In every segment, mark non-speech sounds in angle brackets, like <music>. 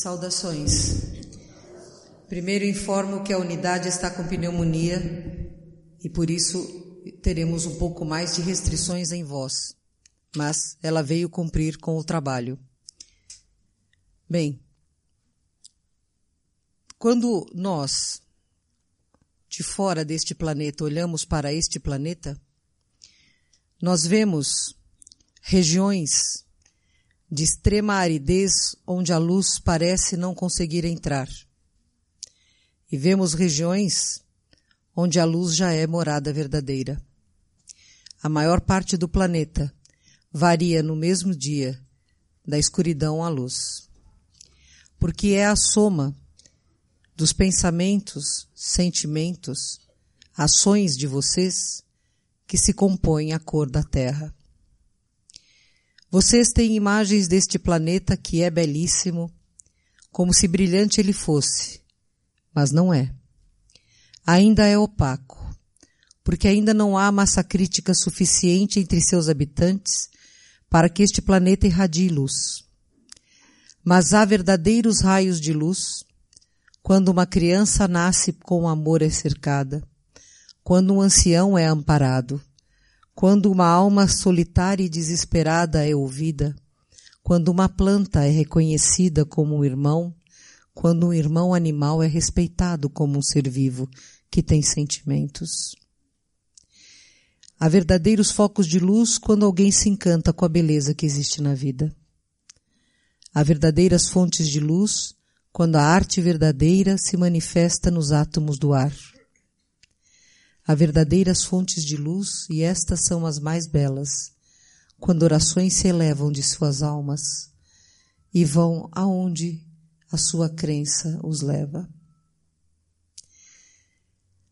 Saudações. Primeiro informo que a unidade está com pneumonia e por isso teremos um pouco mais de restrições em voz, mas ela veio cumprir com o trabalho. Bem, quando nós, de fora deste planeta, olhamos para este planeta, nós vemos regiões de extrema aridez onde a luz parece não conseguir entrar. E vemos regiões onde a luz já é morada verdadeira. A maior parte do planeta varia no mesmo dia, da escuridão à luz. Porque é a soma dos pensamentos, sentimentos, ações de vocês que se compõe a cor da terra. Vocês têm imagens deste planeta que é belíssimo, como se brilhante ele fosse, mas não é. Ainda é opaco, porque ainda não há massa crítica suficiente entre seus habitantes para que este planeta irradie luz. Mas há verdadeiros raios de luz quando uma criança nasce com amor é cercada, quando um ancião é amparado, quando uma alma solitária e desesperada é ouvida, quando uma planta é reconhecida como um irmão, quando um irmão animal é respeitado como um ser vivo que tem sentimentos. Há verdadeiros focos de luz quando alguém se encanta com a beleza que existe na vida. Há verdadeiras fontes de luz quando a arte verdadeira se manifesta nos átomos do ar. Há verdadeiras fontes de luz e estas são as mais belas, quando orações se elevam de suas almas e vão aonde a sua crença os leva.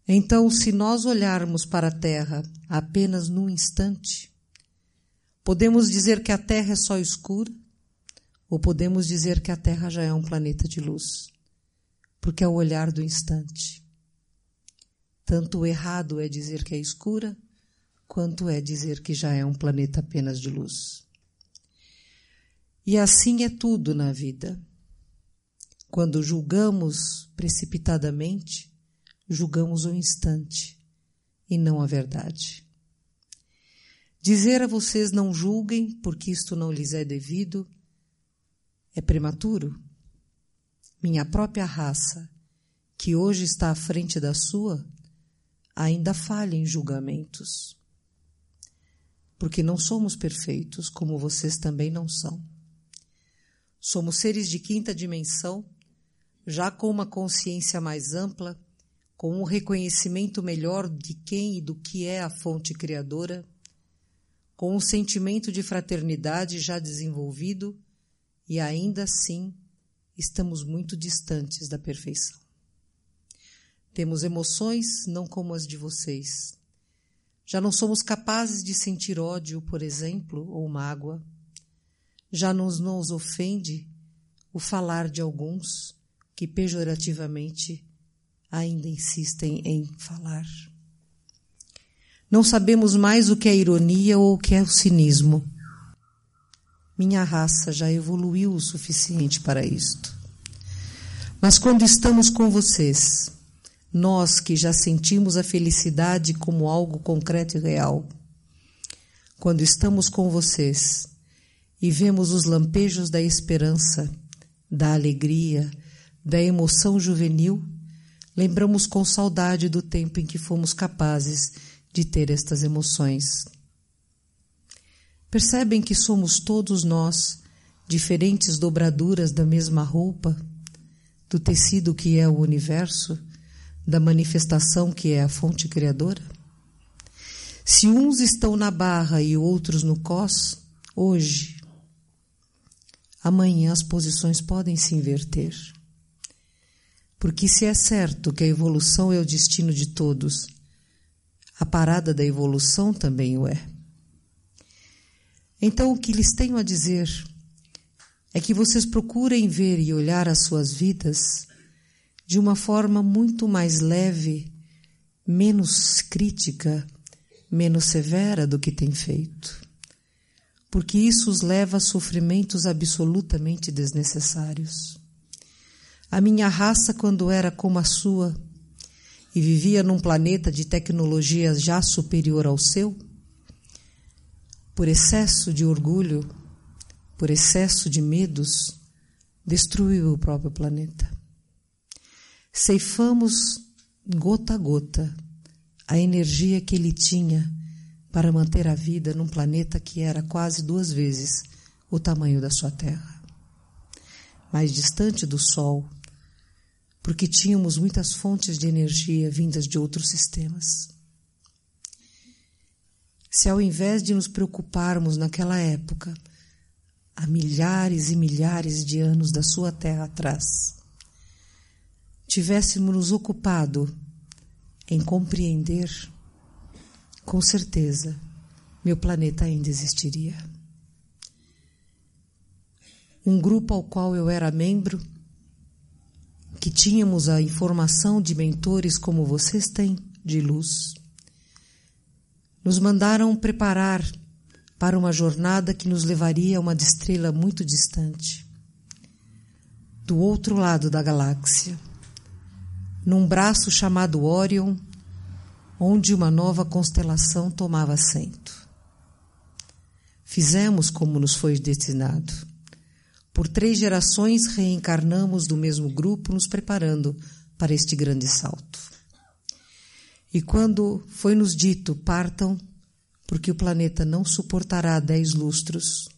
Então, se nós olharmos para a Terra apenas num instante, podemos dizer que a Terra é só escura ou podemos dizer que a Terra já é um planeta de luz, porque é o olhar do instante. Tanto errado é dizer que é escura, quanto é dizer que já é um planeta apenas de luz. E assim é tudo na vida. Quando julgamos precipitadamente, julgamos o instante e não a verdade. Dizer a vocês não julguem, porque isto não lhes é devido, é prematuro. Minha própria raça, que hoje está à frente da sua, ainda falha em julgamentos. Porque não somos perfeitos, como vocês também não são. Somos seres de quinta dimensão, já com uma consciência mais ampla, com um reconhecimento melhor de quem e do que é a fonte criadora, com um sentimento de fraternidade já desenvolvido e ainda assim estamos muito distantes da perfeição. Temos emoções não como as de vocês. Já não somos capazes de sentir ódio, por exemplo, ou mágoa. Já nos, nos ofende o falar de alguns que pejorativamente ainda insistem em falar. Não sabemos mais o que é ironia ou o que é o cinismo. Minha raça já evoluiu o suficiente para isto. Mas quando estamos com vocês, nós que já sentimos a felicidade como algo concreto e real. Quando estamos com vocês e vemos os lampejos da esperança, da alegria, da emoção juvenil, lembramos com saudade do tempo em que fomos capazes de ter estas emoções. Percebem que somos todos nós diferentes dobraduras da mesma roupa, do tecido que é o universo? da manifestação que é a fonte criadora? Se uns estão na barra e outros no cos, hoje, amanhã as posições podem se inverter. Porque se é certo que a evolução é o destino de todos, a parada da evolução também o é. Então, o que lhes tenho a dizer é que vocês procurem ver e olhar as suas vidas de uma forma muito mais leve, menos crítica, menos severa do que tem feito. Porque isso os leva a sofrimentos absolutamente desnecessários. A minha raça, quando era como a sua, e vivia num planeta de tecnologia já superior ao seu, por excesso de orgulho, por excesso de medos, destruiu o próprio planeta ceifamos gota a gota a energia que ele tinha para manter a vida num planeta que era quase duas vezes o tamanho da sua Terra. Mais distante do Sol, porque tínhamos muitas fontes de energia vindas de outros sistemas. Se ao invés de nos preocuparmos naquela época, há milhares e milhares de anos da sua Terra atrás, tivéssemos nos ocupado em compreender, com certeza, meu planeta ainda existiria. Um grupo ao qual eu era membro, que tínhamos a informação de mentores como vocês têm, de luz, nos mandaram preparar para uma jornada que nos levaria a uma estrela muito distante, do outro lado da galáxia num braço chamado Orion, onde uma nova constelação tomava assento. Fizemos como nos foi destinado. Por três gerações reencarnamos do mesmo grupo, nos preparando para este grande salto. E quando foi nos dito partam, porque o planeta não suportará dez lustros,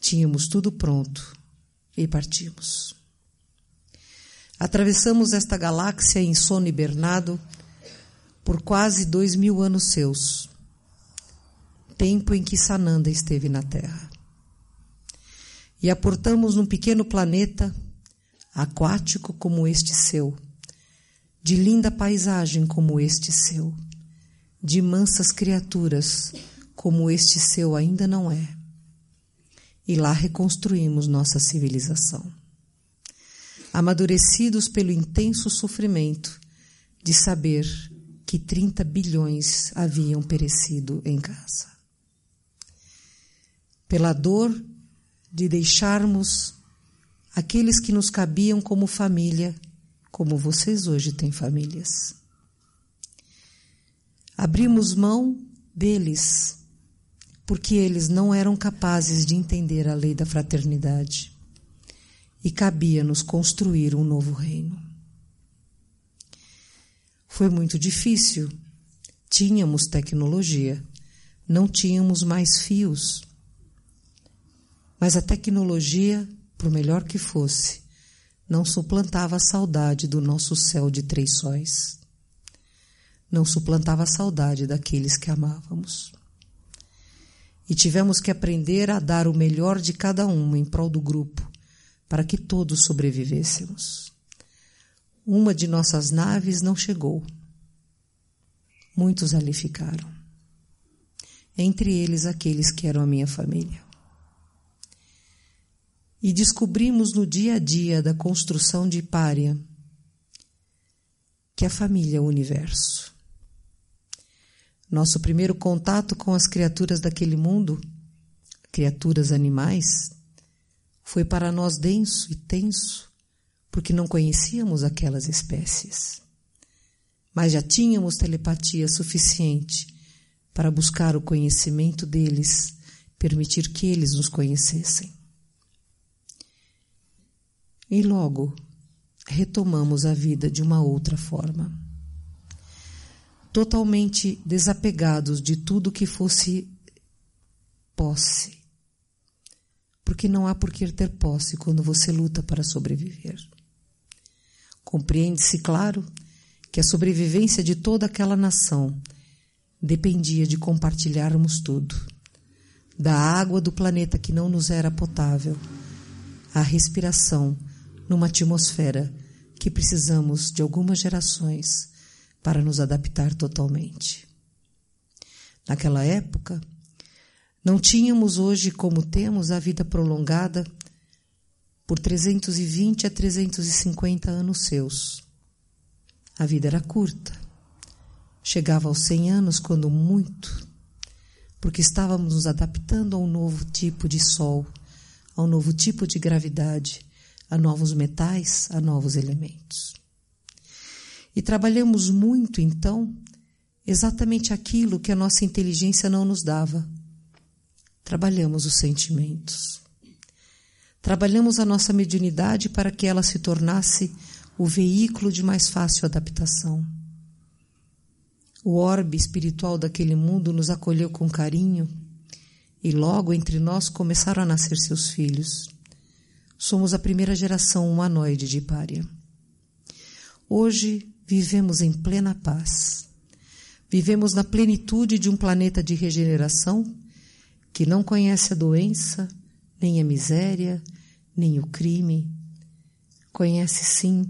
tínhamos tudo pronto e partimos. Atravessamos esta galáxia em sono hibernado por quase dois mil anos seus, tempo em que Sananda esteve na Terra. E aportamos num pequeno planeta, aquático como este seu, de linda paisagem como este seu, de mansas criaturas como este seu ainda não é. E lá reconstruímos nossa civilização amadurecidos pelo intenso sofrimento de saber que 30 bilhões haviam perecido em casa. Pela dor de deixarmos aqueles que nos cabiam como família, como vocês hoje têm famílias. Abrimos mão deles, porque eles não eram capazes de entender a lei da fraternidade e cabia-nos construir um novo reino. Foi muito difícil. Tínhamos tecnologia, não tínhamos mais fios. Mas a tecnologia, por melhor que fosse, não suplantava a saudade do nosso céu de três sóis. Não suplantava a saudade daqueles que amávamos. E tivemos que aprender a dar o melhor de cada um em prol do grupo, para que todos sobrevivêssemos. Uma de nossas naves não chegou. Muitos ali ficaram. Entre eles, aqueles que eram a minha família. E descobrimos no dia a dia da construção de Pária que a família é o universo. Nosso primeiro contato com as criaturas daquele mundo, criaturas animais, foi para nós denso e tenso, porque não conhecíamos aquelas espécies. Mas já tínhamos telepatia suficiente para buscar o conhecimento deles, permitir que eles nos conhecessem. E logo retomamos a vida de uma outra forma. Totalmente desapegados de tudo que fosse posse porque não há por que ter posse quando você luta para sobreviver. Compreende-se, claro, que a sobrevivência de toda aquela nação dependia de compartilharmos tudo. Da água do planeta que não nos era potável, à respiração numa atmosfera que precisamos de algumas gerações para nos adaptar totalmente. Naquela época, não tínhamos hoje, como temos, a vida prolongada por 320 a 350 anos seus. A vida era curta. Chegava aos 100 anos, quando muito, porque estávamos nos adaptando a um novo tipo de sol, a um novo tipo de gravidade, a novos metais, a novos elementos. E trabalhamos muito, então, exatamente aquilo que a nossa inteligência não nos dava Trabalhamos os sentimentos. Trabalhamos a nossa mediunidade para que ela se tornasse o veículo de mais fácil adaptação. O orbe espiritual daquele mundo nos acolheu com carinho e logo entre nós começaram a nascer seus filhos. Somos a primeira geração humanoide de Pária. Hoje vivemos em plena paz. Vivemos na plenitude de um planeta de regeneração que não conhece a doença, nem a miséria, nem o crime. Conhece sim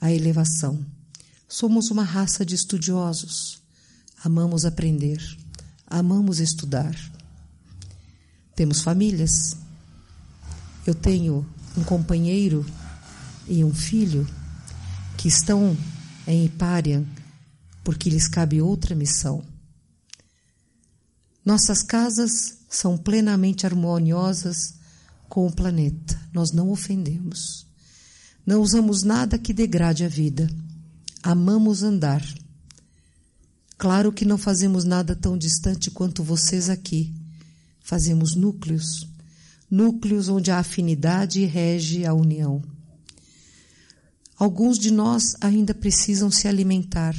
a elevação. Somos uma raça de estudiosos. Amamos aprender, amamos estudar. Temos famílias. Eu tenho um companheiro e um filho que estão em Iparian porque lhes cabe outra missão. Nossas casas são plenamente harmoniosas com o planeta. Nós não ofendemos. Não usamos nada que degrade a vida. Amamos andar. Claro que não fazemos nada tão distante quanto vocês aqui. Fazemos núcleos, núcleos onde a afinidade rege a união. Alguns de nós ainda precisam se alimentar.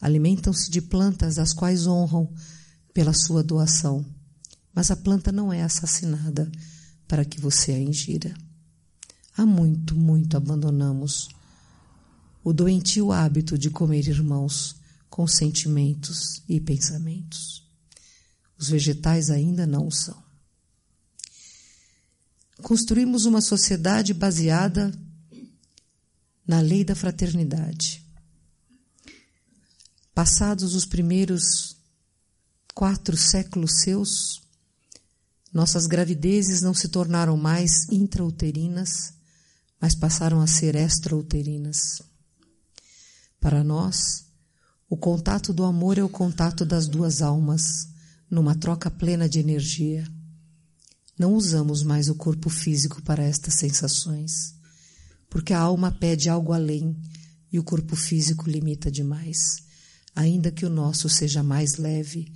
Alimentam-se de plantas as quais honram, pela sua doação, mas a planta não é assassinada para que você a ingira. Há muito, muito abandonamos o doentio hábito de comer irmãos com sentimentos e pensamentos. Os vegetais ainda não são. Construímos uma sociedade baseada na lei da fraternidade. Passados os primeiros quatro séculos seus, nossas gravidezes não se tornaram mais intrauterinas, mas passaram a ser extrauterinas. Para nós, o contato do amor é o contato das duas almas, numa troca plena de energia. Não usamos mais o corpo físico para estas sensações, porque a alma pede algo além e o corpo físico limita demais, ainda que o nosso seja mais leve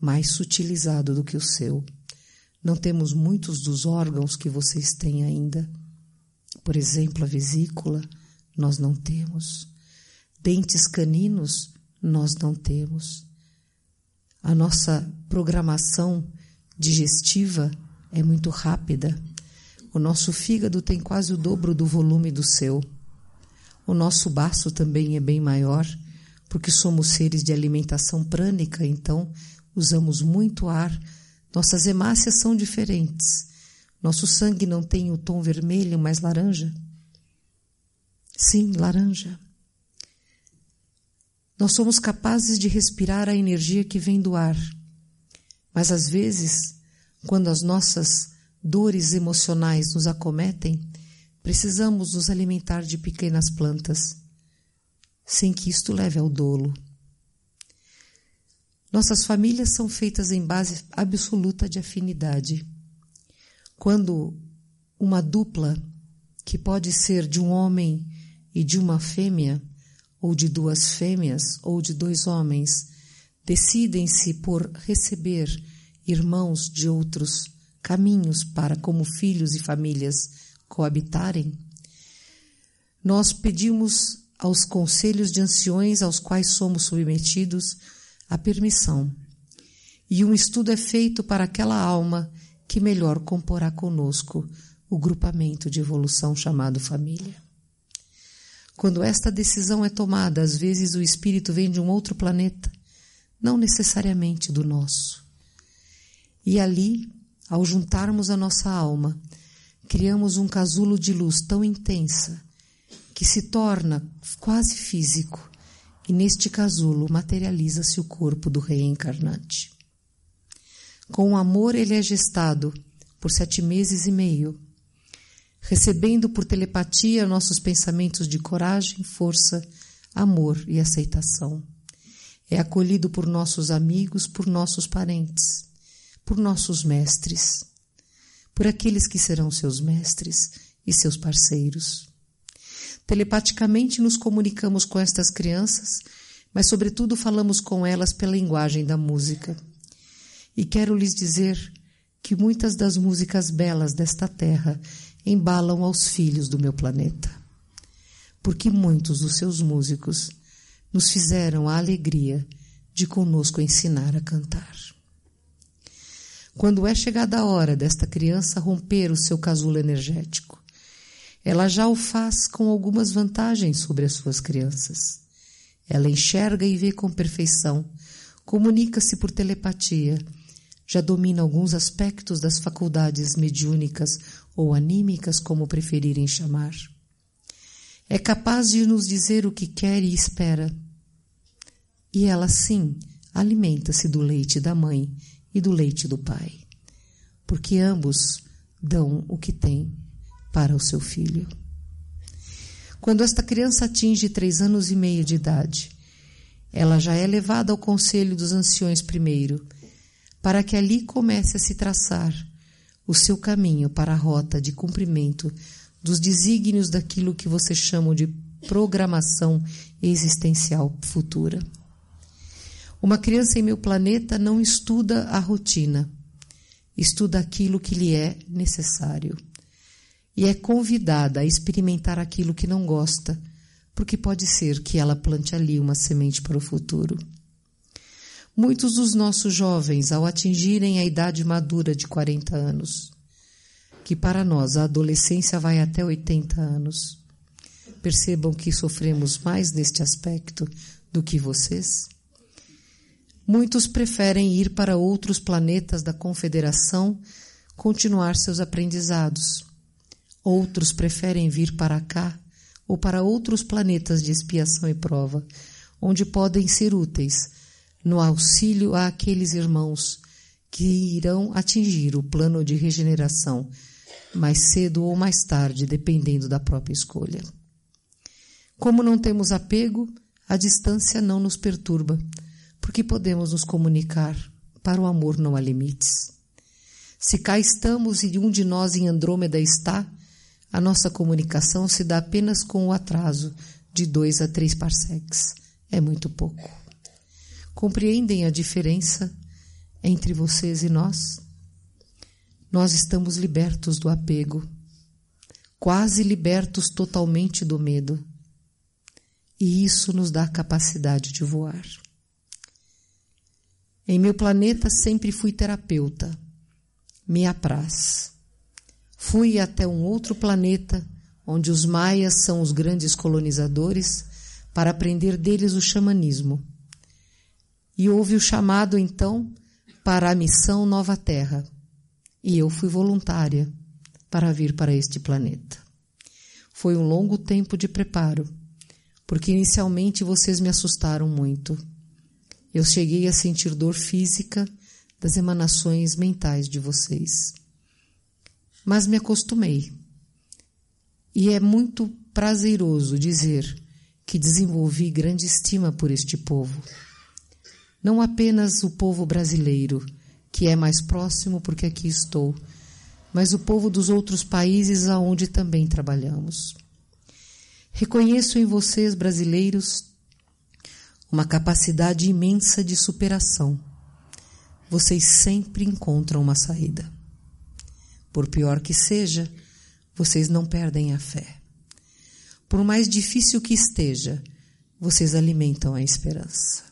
mais sutilizado do que o seu. Não temos muitos dos órgãos que vocês têm ainda. Por exemplo, a vesícula, nós não temos. Dentes caninos, nós não temos. A nossa programação digestiva é muito rápida. O nosso fígado tem quase o dobro do volume do seu. O nosso baço também é bem maior, porque somos seres de alimentação prânica, então usamos muito ar, nossas hemácias são diferentes. Nosso sangue não tem o tom vermelho, mas laranja. Sim, laranja. Nós somos capazes de respirar a energia que vem do ar. Mas às vezes, quando as nossas dores emocionais nos acometem, precisamos nos alimentar de pequenas plantas, sem que isto leve ao dolo. Nossas famílias são feitas em base absoluta de afinidade. Quando uma dupla, que pode ser de um homem e de uma fêmea, ou de duas fêmeas, ou de dois homens, decidem-se por receber irmãos de outros caminhos para como filhos e famílias coabitarem, nós pedimos aos conselhos de anciões aos quais somos submetidos a permissão. E um estudo é feito para aquela alma que melhor comporá conosco o grupamento de evolução chamado família. Quando esta decisão é tomada, às vezes o espírito vem de um outro planeta, não necessariamente do nosso. E ali, ao juntarmos a nossa alma, criamos um casulo de luz tão intensa que se torna quase físico e neste casulo materializa-se o corpo do reencarnante. Com o amor ele é gestado por sete meses e meio, recebendo por telepatia nossos pensamentos de coragem, força, amor e aceitação. É acolhido por nossos amigos, por nossos parentes, por nossos mestres, por aqueles que serão seus mestres e seus parceiros. Telepaticamente nos comunicamos com estas crianças, mas, sobretudo, falamos com elas pela linguagem da música. E quero lhes dizer que muitas das músicas belas desta terra embalam aos filhos do meu planeta. Porque muitos dos seus músicos nos fizeram a alegria de conosco ensinar a cantar. Quando é chegada a hora desta criança romper o seu casulo energético ela já o faz com algumas vantagens sobre as suas crianças. Ela enxerga e vê com perfeição, comunica-se por telepatia, já domina alguns aspectos das faculdades mediúnicas ou anímicas, como preferirem chamar. É capaz de nos dizer o que quer e espera. E ela, sim, alimenta-se do leite da mãe e do leite do pai, porque ambos dão o que têm para o seu filho. Quando esta criança atinge três anos e meio de idade, ela já é levada ao conselho dos anciões primeiro, para que ali comece a se traçar o seu caminho para a rota de cumprimento dos desígnios daquilo que você chama de programação existencial futura. Uma criança em meu planeta não estuda a rotina, estuda aquilo que lhe é necessário e é convidada a experimentar aquilo que não gosta, porque pode ser que ela plante ali uma semente para o futuro. Muitos dos nossos jovens, ao atingirem a idade madura de 40 anos, que para nós a adolescência vai até 80 anos, percebam que sofremos mais neste aspecto do que vocês? Muitos preferem ir para outros planetas da Confederação continuar seus aprendizados. Outros preferem vir para cá ou para outros planetas de expiação e prova, onde podem ser úteis no auxílio àqueles irmãos que irão atingir o plano de regeneração mais cedo ou mais tarde, dependendo da própria escolha. Como não temos apego, a distância não nos perturba, porque podemos nos comunicar. Para o amor não há limites. Se cá estamos e um de nós em Andrômeda está, a nossa comunicação se dá apenas com o atraso de dois a três parsecs. É muito pouco. Compreendem a diferença entre vocês e nós? Nós estamos libertos do apego, quase libertos totalmente do medo. E isso nos dá a capacidade de voar. Em meu planeta sempre fui terapeuta. Me apraz. Fui até um outro planeta, onde os maias são os grandes colonizadores, para aprender deles o xamanismo. E houve o chamado, então, para a missão Nova Terra. E eu fui voluntária para vir para este planeta. Foi um longo tempo de preparo, porque inicialmente vocês me assustaram muito. Eu cheguei a sentir dor física das emanações mentais de vocês mas me acostumei. E é muito prazeroso dizer que desenvolvi grande estima por este povo. Não apenas o povo brasileiro, que é mais próximo porque aqui estou, mas o povo dos outros países aonde também trabalhamos. Reconheço em vocês, brasileiros, uma capacidade imensa de superação. Vocês sempre encontram uma saída. Por pior que seja, vocês não perdem a fé. Por mais difícil que esteja, vocês alimentam a esperança.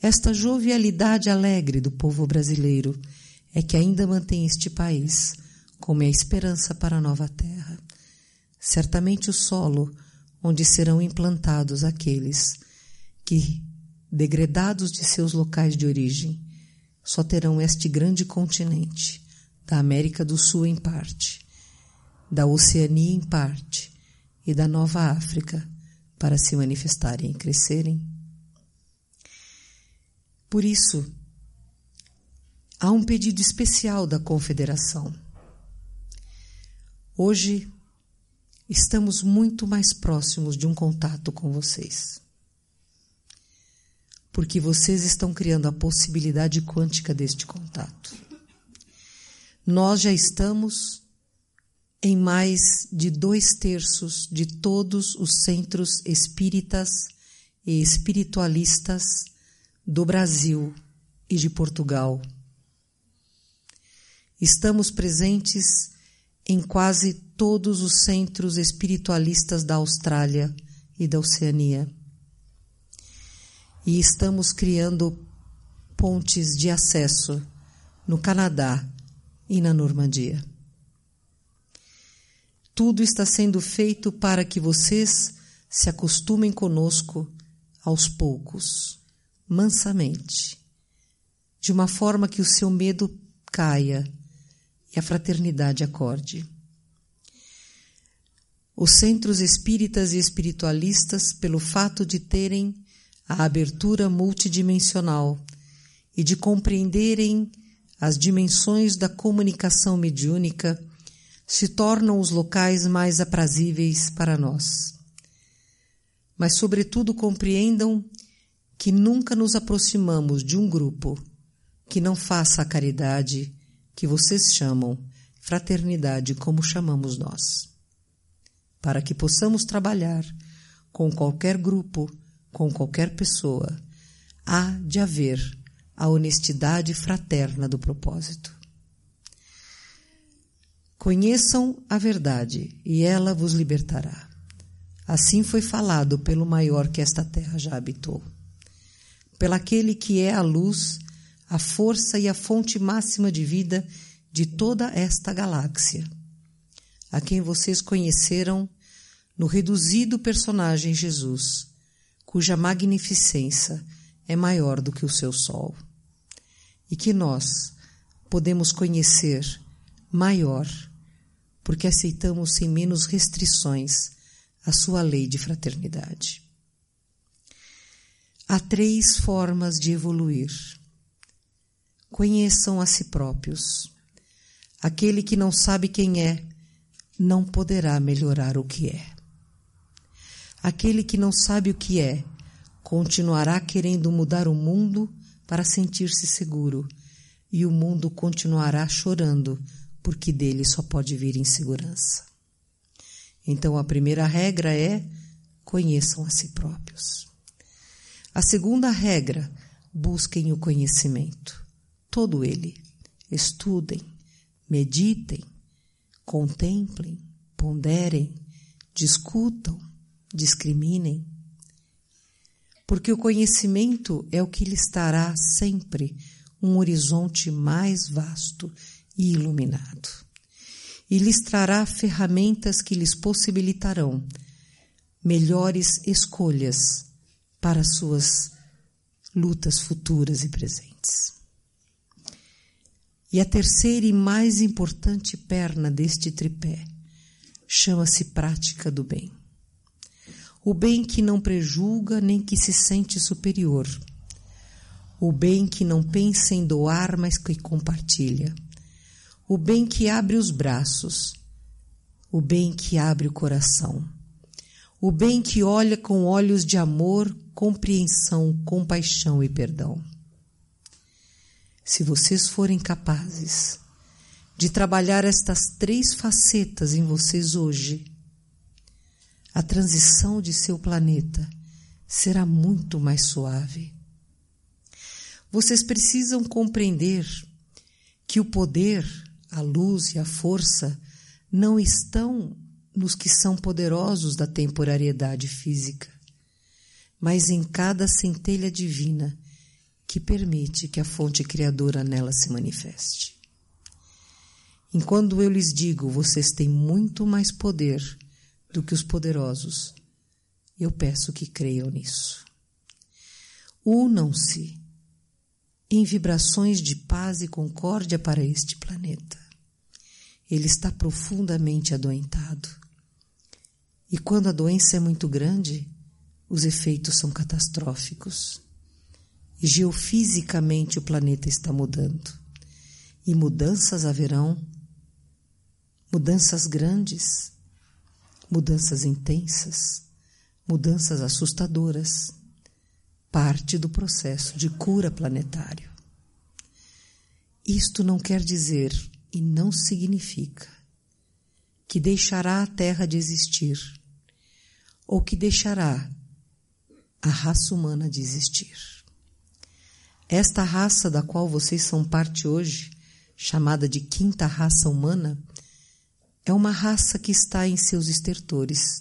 Esta jovialidade alegre do povo brasileiro é que ainda mantém este país como é a esperança para a nova terra. Certamente o solo onde serão implantados aqueles que, degredados de seus locais de origem, só terão este grande continente da América do Sul em parte, da Oceania em parte e da Nova África para se manifestarem e crescerem. Por isso, há um pedido especial da Confederação. Hoje estamos muito mais próximos de um contato com vocês. Porque vocês estão criando a possibilidade quântica deste contato. Nós já estamos em mais de dois terços de todos os centros espíritas e espiritualistas do Brasil e de Portugal. Estamos presentes em quase todos os centros espiritualistas da Austrália e da Oceania. E estamos criando pontes de acesso no Canadá, e na Normandia. Tudo está sendo feito para que vocês se acostumem conosco aos poucos, mansamente, de uma forma que o seu medo caia e a fraternidade acorde. Os centros espíritas e espiritualistas, pelo fato de terem a abertura multidimensional e de compreenderem as dimensões da comunicação mediúnica se tornam os locais mais aprazíveis para nós. Mas, sobretudo, compreendam que nunca nos aproximamos de um grupo que não faça a caridade que vocês chamam fraternidade, como chamamos nós. Para que possamos trabalhar com qualquer grupo, com qualquer pessoa, há de haver a honestidade fraterna do propósito. Conheçam a verdade, e ela vos libertará. Assim foi falado pelo maior que esta terra já habitou. Pelo aquele que é a luz, a força e a fonte máxima de vida de toda esta galáxia, a quem vocês conheceram no reduzido personagem Jesus, cuja magnificência é maior do que o seu sol e que nós podemos conhecer maior porque aceitamos sem menos restrições a sua lei de fraternidade. Há três formas de evoluir. Conheçam a si próprios. Aquele que não sabe quem é, não poderá melhorar o que é. Aquele que não sabe o que é, continuará querendo mudar o mundo para sentir-se seguro, e o mundo continuará chorando, porque dele só pode vir insegurança. Então a primeira regra é conheçam a si próprios. A segunda regra, busquem o conhecimento, todo ele. Estudem, meditem, contemplem, ponderem, discutam, discriminem, porque o conhecimento é o que lhe estará sempre um horizonte mais vasto e iluminado. E lhes trará ferramentas que lhes possibilitarão melhores escolhas para suas lutas futuras e presentes. E a terceira e mais importante perna deste tripé chama-se prática do bem o bem que não prejulga nem que se sente superior, o bem que não pensa em doar, mas que compartilha, o bem que abre os braços, o bem que abre o coração, o bem que olha com olhos de amor, compreensão, compaixão e perdão. Se vocês forem capazes de trabalhar estas três facetas em vocês hoje, a transição de seu planeta será muito mais suave. Vocês precisam compreender que o poder, a luz e a força não estão nos que são poderosos da temporariedade física, mas em cada centelha divina que permite que a fonte criadora nela se manifeste. Enquanto eu lhes digo, vocês têm muito mais poder do que os poderosos. Eu peço que creiam nisso. Unam-se em vibrações de paz e concórdia para este planeta. Ele está profundamente adoentado. E quando a doença é muito grande, os efeitos são catastróficos. Geofisicamente o planeta está mudando. E mudanças haverão, mudanças grandes mudanças intensas, mudanças assustadoras, parte do processo de cura planetário. Isto não quer dizer e não significa que deixará a Terra de existir ou que deixará a raça humana de existir. Esta raça da qual vocês são parte hoje, chamada de quinta raça humana, é uma raça que está em seus estertores,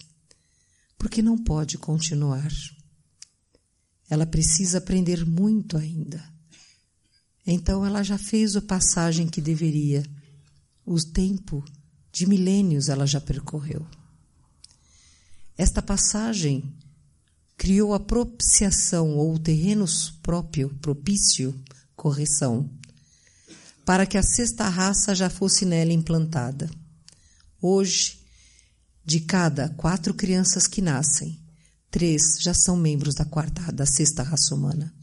porque não pode continuar. Ela precisa aprender muito ainda. Então ela já fez a passagem que deveria. O tempo de milênios ela já percorreu. Esta passagem criou a propiciação ou o terreno próprio, propício, correção, para que a sexta raça já fosse nela implantada. Hoje, de cada quatro crianças que nascem, três já são membros da quarta, da sexta raça humana.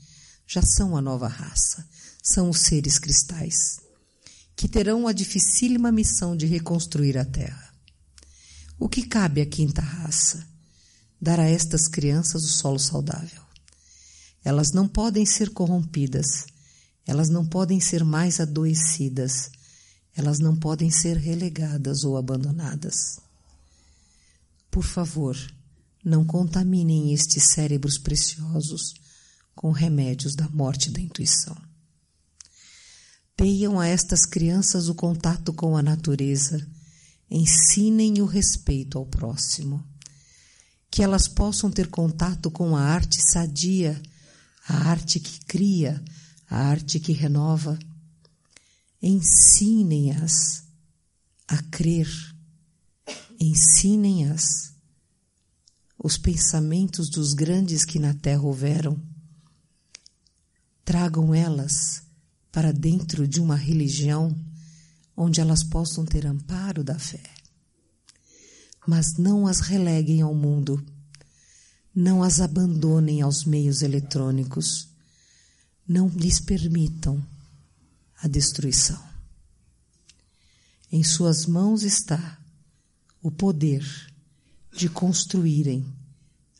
Já são a nova raça, são os seres cristais, que terão a dificílima missão de reconstruir a Terra. O que cabe à quinta raça? Dar a estas crianças o solo saudável. Elas não podem ser corrompidas, elas não podem ser mais adoecidas elas não podem ser relegadas ou abandonadas. Por favor, não contaminem estes cérebros preciosos com remédios da morte da intuição. Deiam a estas crianças o contato com a natureza, ensinem o respeito ao próximo. Que elas possam ter contato com a arte sadia, a arte que cria, a arte que renova ensinem-as a crer, ensinem-as os pensamentos dos grandes que na terra houveram, tragam elas para dentro de uma religião onde elas possam ter amparo da fé. Mas não as releguem ao mundo, não as abandonem aos meios eletrônicos, não lhes permitam a destruição. Em suas mãos está o poder de construírem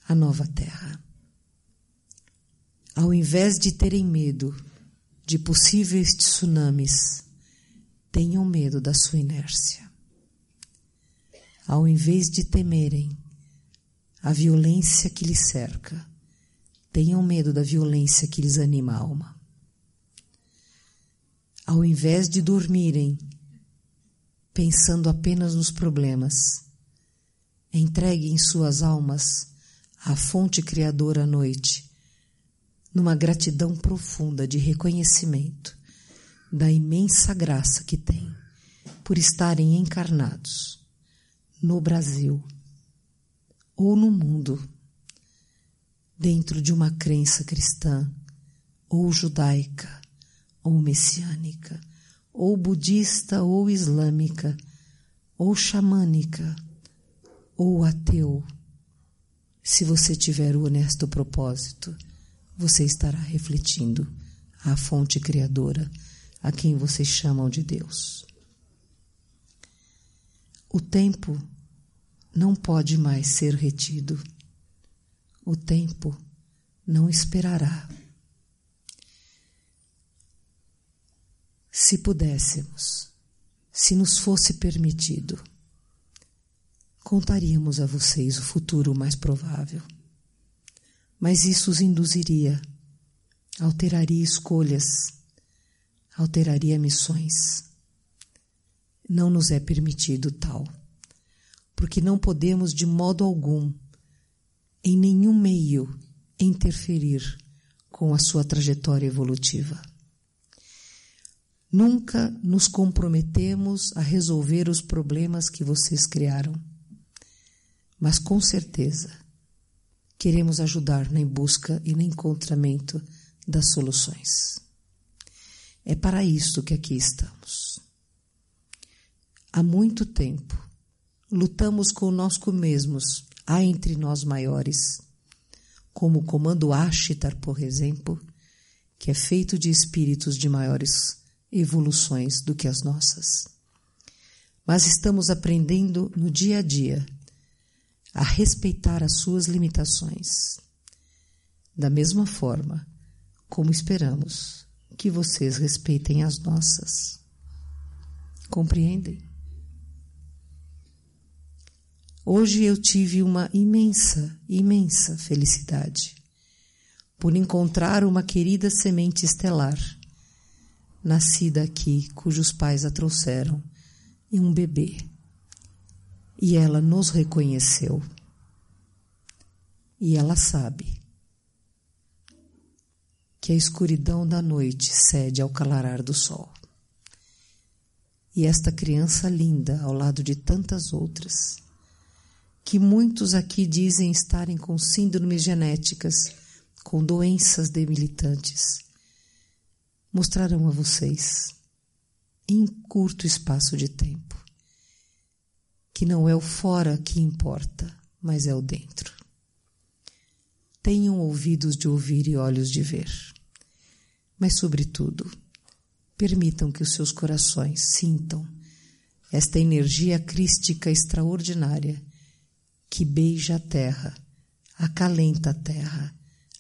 a nova terra. Ao invés de terem medo de possíveis tsunamis, tenham medo da sua inércia. Ao invés de temerem a violência que lhes cerca, tenham medo da violência que lhes anima a alma ao invés de dormirem pensando apenas nos problemas. Entreguem suas almas à fonte criadora à noite, numa gratidão profunda de reconhecimento da imensa graça que têm por estarem encarnados no Brasil ou no mundo, dentro de uma crença cristã ou judaica ou messiânica, ou budista ou islâmica, ou xamânica, ou ateu. Se você tiver o honesto propósito, você estará refletindo a fonte criadora, a quem vocês chamam de Deus. O tempo não pode mais ser retido. O tempo não esperará se pudéssemos, se nos fosse permitido, contaríamos a vocês o futuro mais provável. Mas isso os induziria, alteraria escolhas, alteraria missões. Não nos é permitido tal, porque não podemos de modo algum, em nenhum meio, interferir com a sua trajetória evolutiva. Nunca nos comprometemos a resolver os problemas que vocês criaram, mas com certeza queremos ajudar na busca e no encontramento das soluções. É para isto que aqui estamos. Há muito tempo lutamos conosco mesmos, há entre nós maiores, como o comando Ashitar, por exemplo, que é feito de espíritos de maiores evoluções do que as nossas. Mas estamos aprendendo no dia a dia a respeitar as suas limitações. Da mesma forma como esperamos que vocês respeitem as nossas. Compreendem? Hoje eu tive uma imensa, imensa felicidade por encontrar uma querida semente estelar nascida aqui, cujos pais a trouxeram, e um bebê. E ela nos reconheceu. E ela sabe que a escuridão da noite cede ao calarar do sol. E esta criança linda, ao lado de tantas outras, que muitos aqui dizem estarem com síndromes genéticas, com doenças debilitantes mostrarão a vocês, em curto espaço de tempo, que não é o fora que importa, mas é o dentro. Tenham ouvidos de ouvir e olhos de ver, mas, sobretudo, permitam que os seus corações sintam esta energia crística extraordinária que beija a terra, acalenta a terra,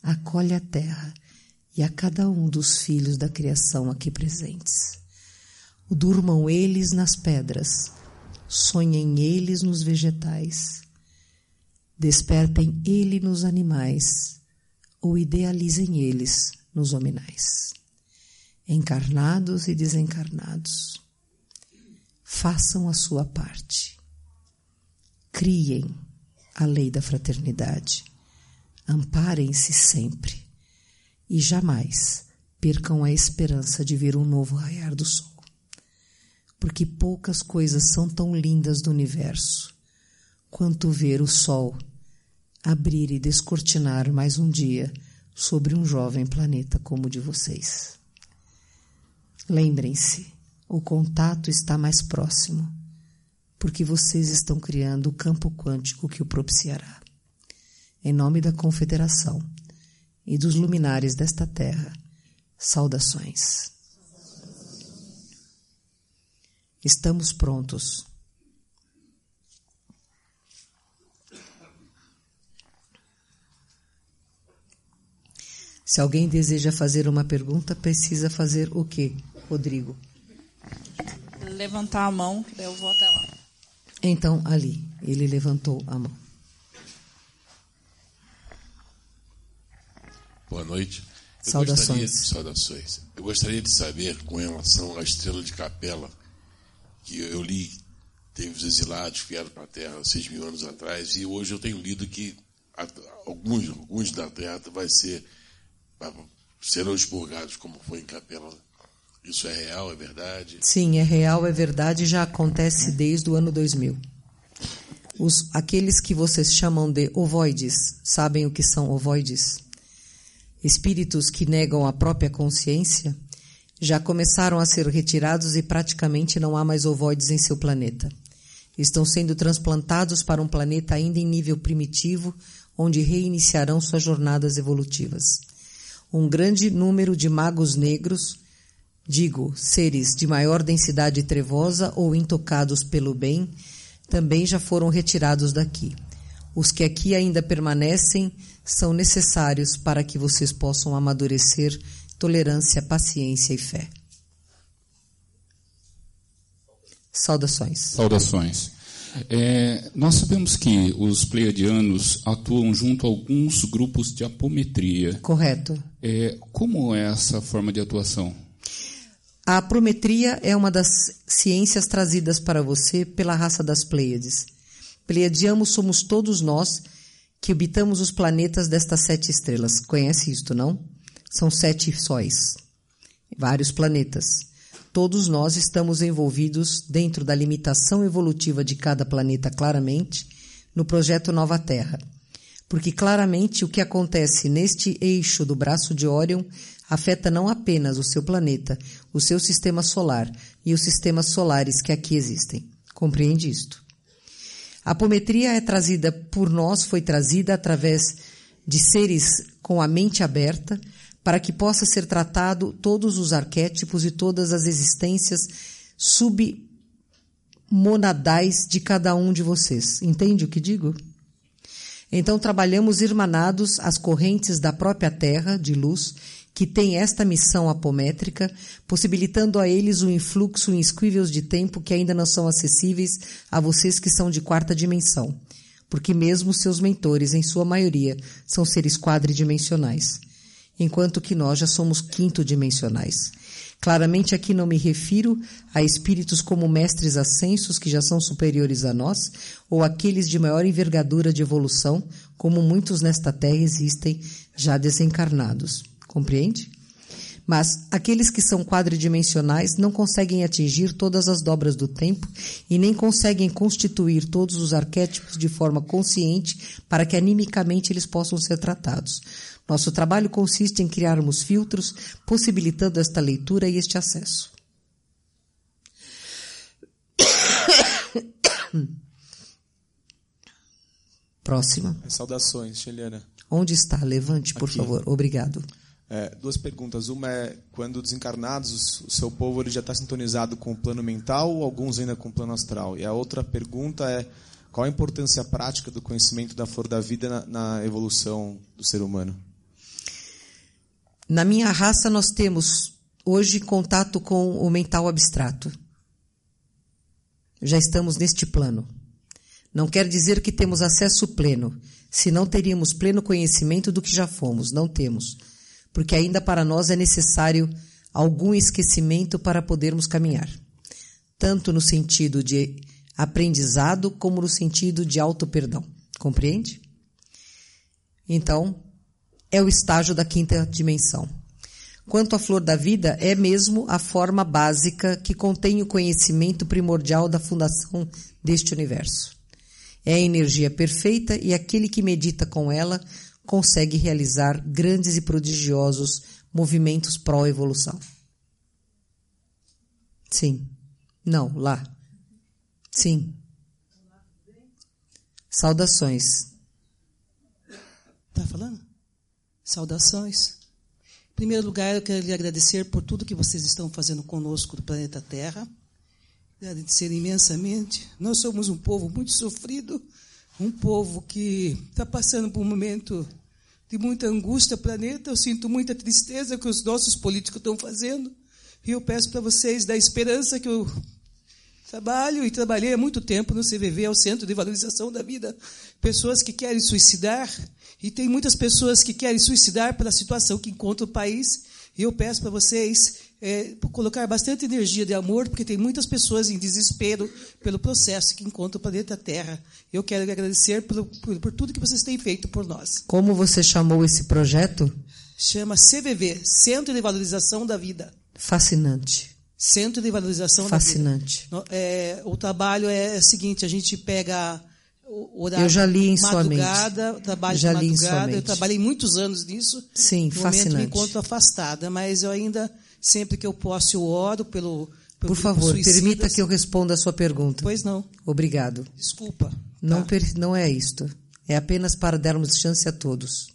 acolhe a terra e a cada um dos filhos da criação aqui presentes. Durmam eles nas pedras, sonhem eles nos vegetais, despertem ele nos animais, ou idealizem eles nos hominais, encarnados e desencarnados. Façam a sua parte. Criem a lei da fraternidade. Amparem-se sempre e jamais percam a esperança de ver um novo raiar do sol. Porque poucas coisas são tão lindas do universo quanto ver o sol abrir e descortinar mais um dia sobre um jovem planeta como o de vocês. Lembrem-se, o contato está mais próximo, porque vocês estão criando o campo quântico que o propiciará. Em nome da Confederação, e dos luminares desta terra. Saudações. Estamos prontos. Se alguém deseja fazer uma pergunta, precisa fazer o quê, Rodrigo? Levantar a mão, eu vou até lá. Então, ali, ele levantou a mão. Boa noite. Eu saudações. Gostaria, saudações. Eu gostaria de saber, com relação à estrela de capela, que eu li, teve os exilados que vieram para a Terra 6 mil anos atrás, e hoje eu tenho lido que alguns, alguns da Terra vai ser, serão expurgados, como foi em capela. Isso é real, é verdade? Sim, é real, é verdade, já acontece desde o ano 2000. Os, aqueles que vocês chamam de ovoides, sabem o que são ovoides? espíritos que negam a própria consciência, já começaram a ser retirados e praticamente não há mais ovoides em seu planeta. Estão sendo transplantados para um planeta ainda em nível primitivo, onde reiniciarão suas jornadas evolutivas. Um grande número de magos negros, digo, seres de maior densidade trevosa ou intocados pelo bem, também já foram retirados daqui. Os que aqui ainda permanecem são necessários para que vocês possam amadurecer tolerância, paciência e fé. Saudações. Saudações. É, nós sabemos que os pleiadianos atuam junto a alguns grupos de apometria. Correto. É, como é essa forma de atuação? A apometria é uma das ciências trazidas para você pela raça das Pleiades. Pleiadianos somos todos nós que habitamos os planetas destas sete estrelas. Conhece isto, não? São sete sóis, vários planetas. Todos nós estamos envolvidos dentro da limitação evolutiva de cada planeta claramente no projeto Nova Terra. Porque claramente o que acontece neste eixo do braço de Órion afeta não apenas o seu planeta, o seu sistema solar e os sistemas solares que aqui existem. Compreende isto? A apometria é trazida por nós, foi trazida através de seres com a mente aberta, para que possa ser tratado todos os arquétipos e todas as existências submonadais de cada um de vocês. Entende o que digo? Então trabalhamos irmanados as correntes da própria terra de luz que tem esta missão apométrica, possibilitando a eles um influxo em esquivelos de tempo que ainda não são acessíveis a vocês que são de quarta dimensão, porque mesmo seus mentores, em sua maioria, são seres quadridimensionais, enquanto que nós já somos quinto-dimensionais. Claramente aqui não me refiro a espíritos como mestres ascensos que já são superiores a nós, ou aqueles de maior envergadura de evolução, como muitos nesta terra existem já desencarnados. Compreende? Mas aqueles que são quadridimensionais não conseguem atingir todas as dobras do tempo e nem conseguem constituir todos os arquétipos de forma consciente para que animicamente eles possam ser tratados. Nosso trabalho consiste em criarmos filtros possibilitando esta leitura e este acesso. <coughs> Próxima. Saudações, Juliana. Onde está? Levante, por Aqui. favor. Obrigado. É, duas perguntas. Uma é, quando desencarnados, o seu povo ele já está sintonizado com o plano mental ou alguns ainda com o plano astral? E a outra pergunta é, qual a importância prática do conhecimento da flor da vida na, na evolução do ser humano? Na minha raça, nós temos hoje contato com o mental abstrato. Já estamos neste plano. Não quer dizer que temos acesso pleno, senão teríamos pleno conhecimento do que já fomos. Não temos porque ainda para nós é necessário algum esquecimento para podermos caminhar, tanto no sentido de aprendizado como no sentido de auto-perdão. Compreende? Então, é o estágio da quinta dimensão. Quanto à flor da vida, é mesmo a forma básica que contém o conhecimento primordial da fundação deste universo. É a energia perfeita e aquele que medita com ela consegue realizar grandes e prodigiosos movimentos pró-evolução. Sim. Não, lá. Sim. Saudações. Tá falando? Saudações. Em primeiro lugar, eu quero lhe agradecer por tudo que vocês estão fazendo conosco do planeta Terra. Agradecer imensamente. Nós somos um povo muito sofrido, um povo que está passando por um momento de muita angústia planeta, eu sinto muita tristeza que os nossos políticos estão fazendo. E eu peço para vocês da esperança que eu trabalho e trabalhei há muito tempo no CVV, é o Centro de Valorização da Vida. Pessoas que querem suicidar, e tem muitas pessoas que querem suicidar pela situação que encontra o país e eu peço para vocês é, colocar bastante energia de amor, porque tem muitas pessoas em desespero pelo processo que encontra o planeta Terra. Eu quero agradecer por, por, por tudo que vocês têm feito por nós. Como você chamou esse projeto? Chama CVV Centro de Valorização da Vida. Fascinante. Centro de Valorização Fascinante. da Vida. Fascinante. É, o trabalho é o seguinte: a gente pega eu já li em sua mente. Eu trabalho já li em sua mente. Eu trabalhei muitos anos nisso. Sim, no fascinante. Momento me encontro afastada, mas eu ainda sempre que eu posso eu oro pelo. pelo Por favor, permita que eu responda a sua pergunta. Pois não. Obrigado. Desculpa. Não, tá. não é isto. É apenas para darmos chance a todos.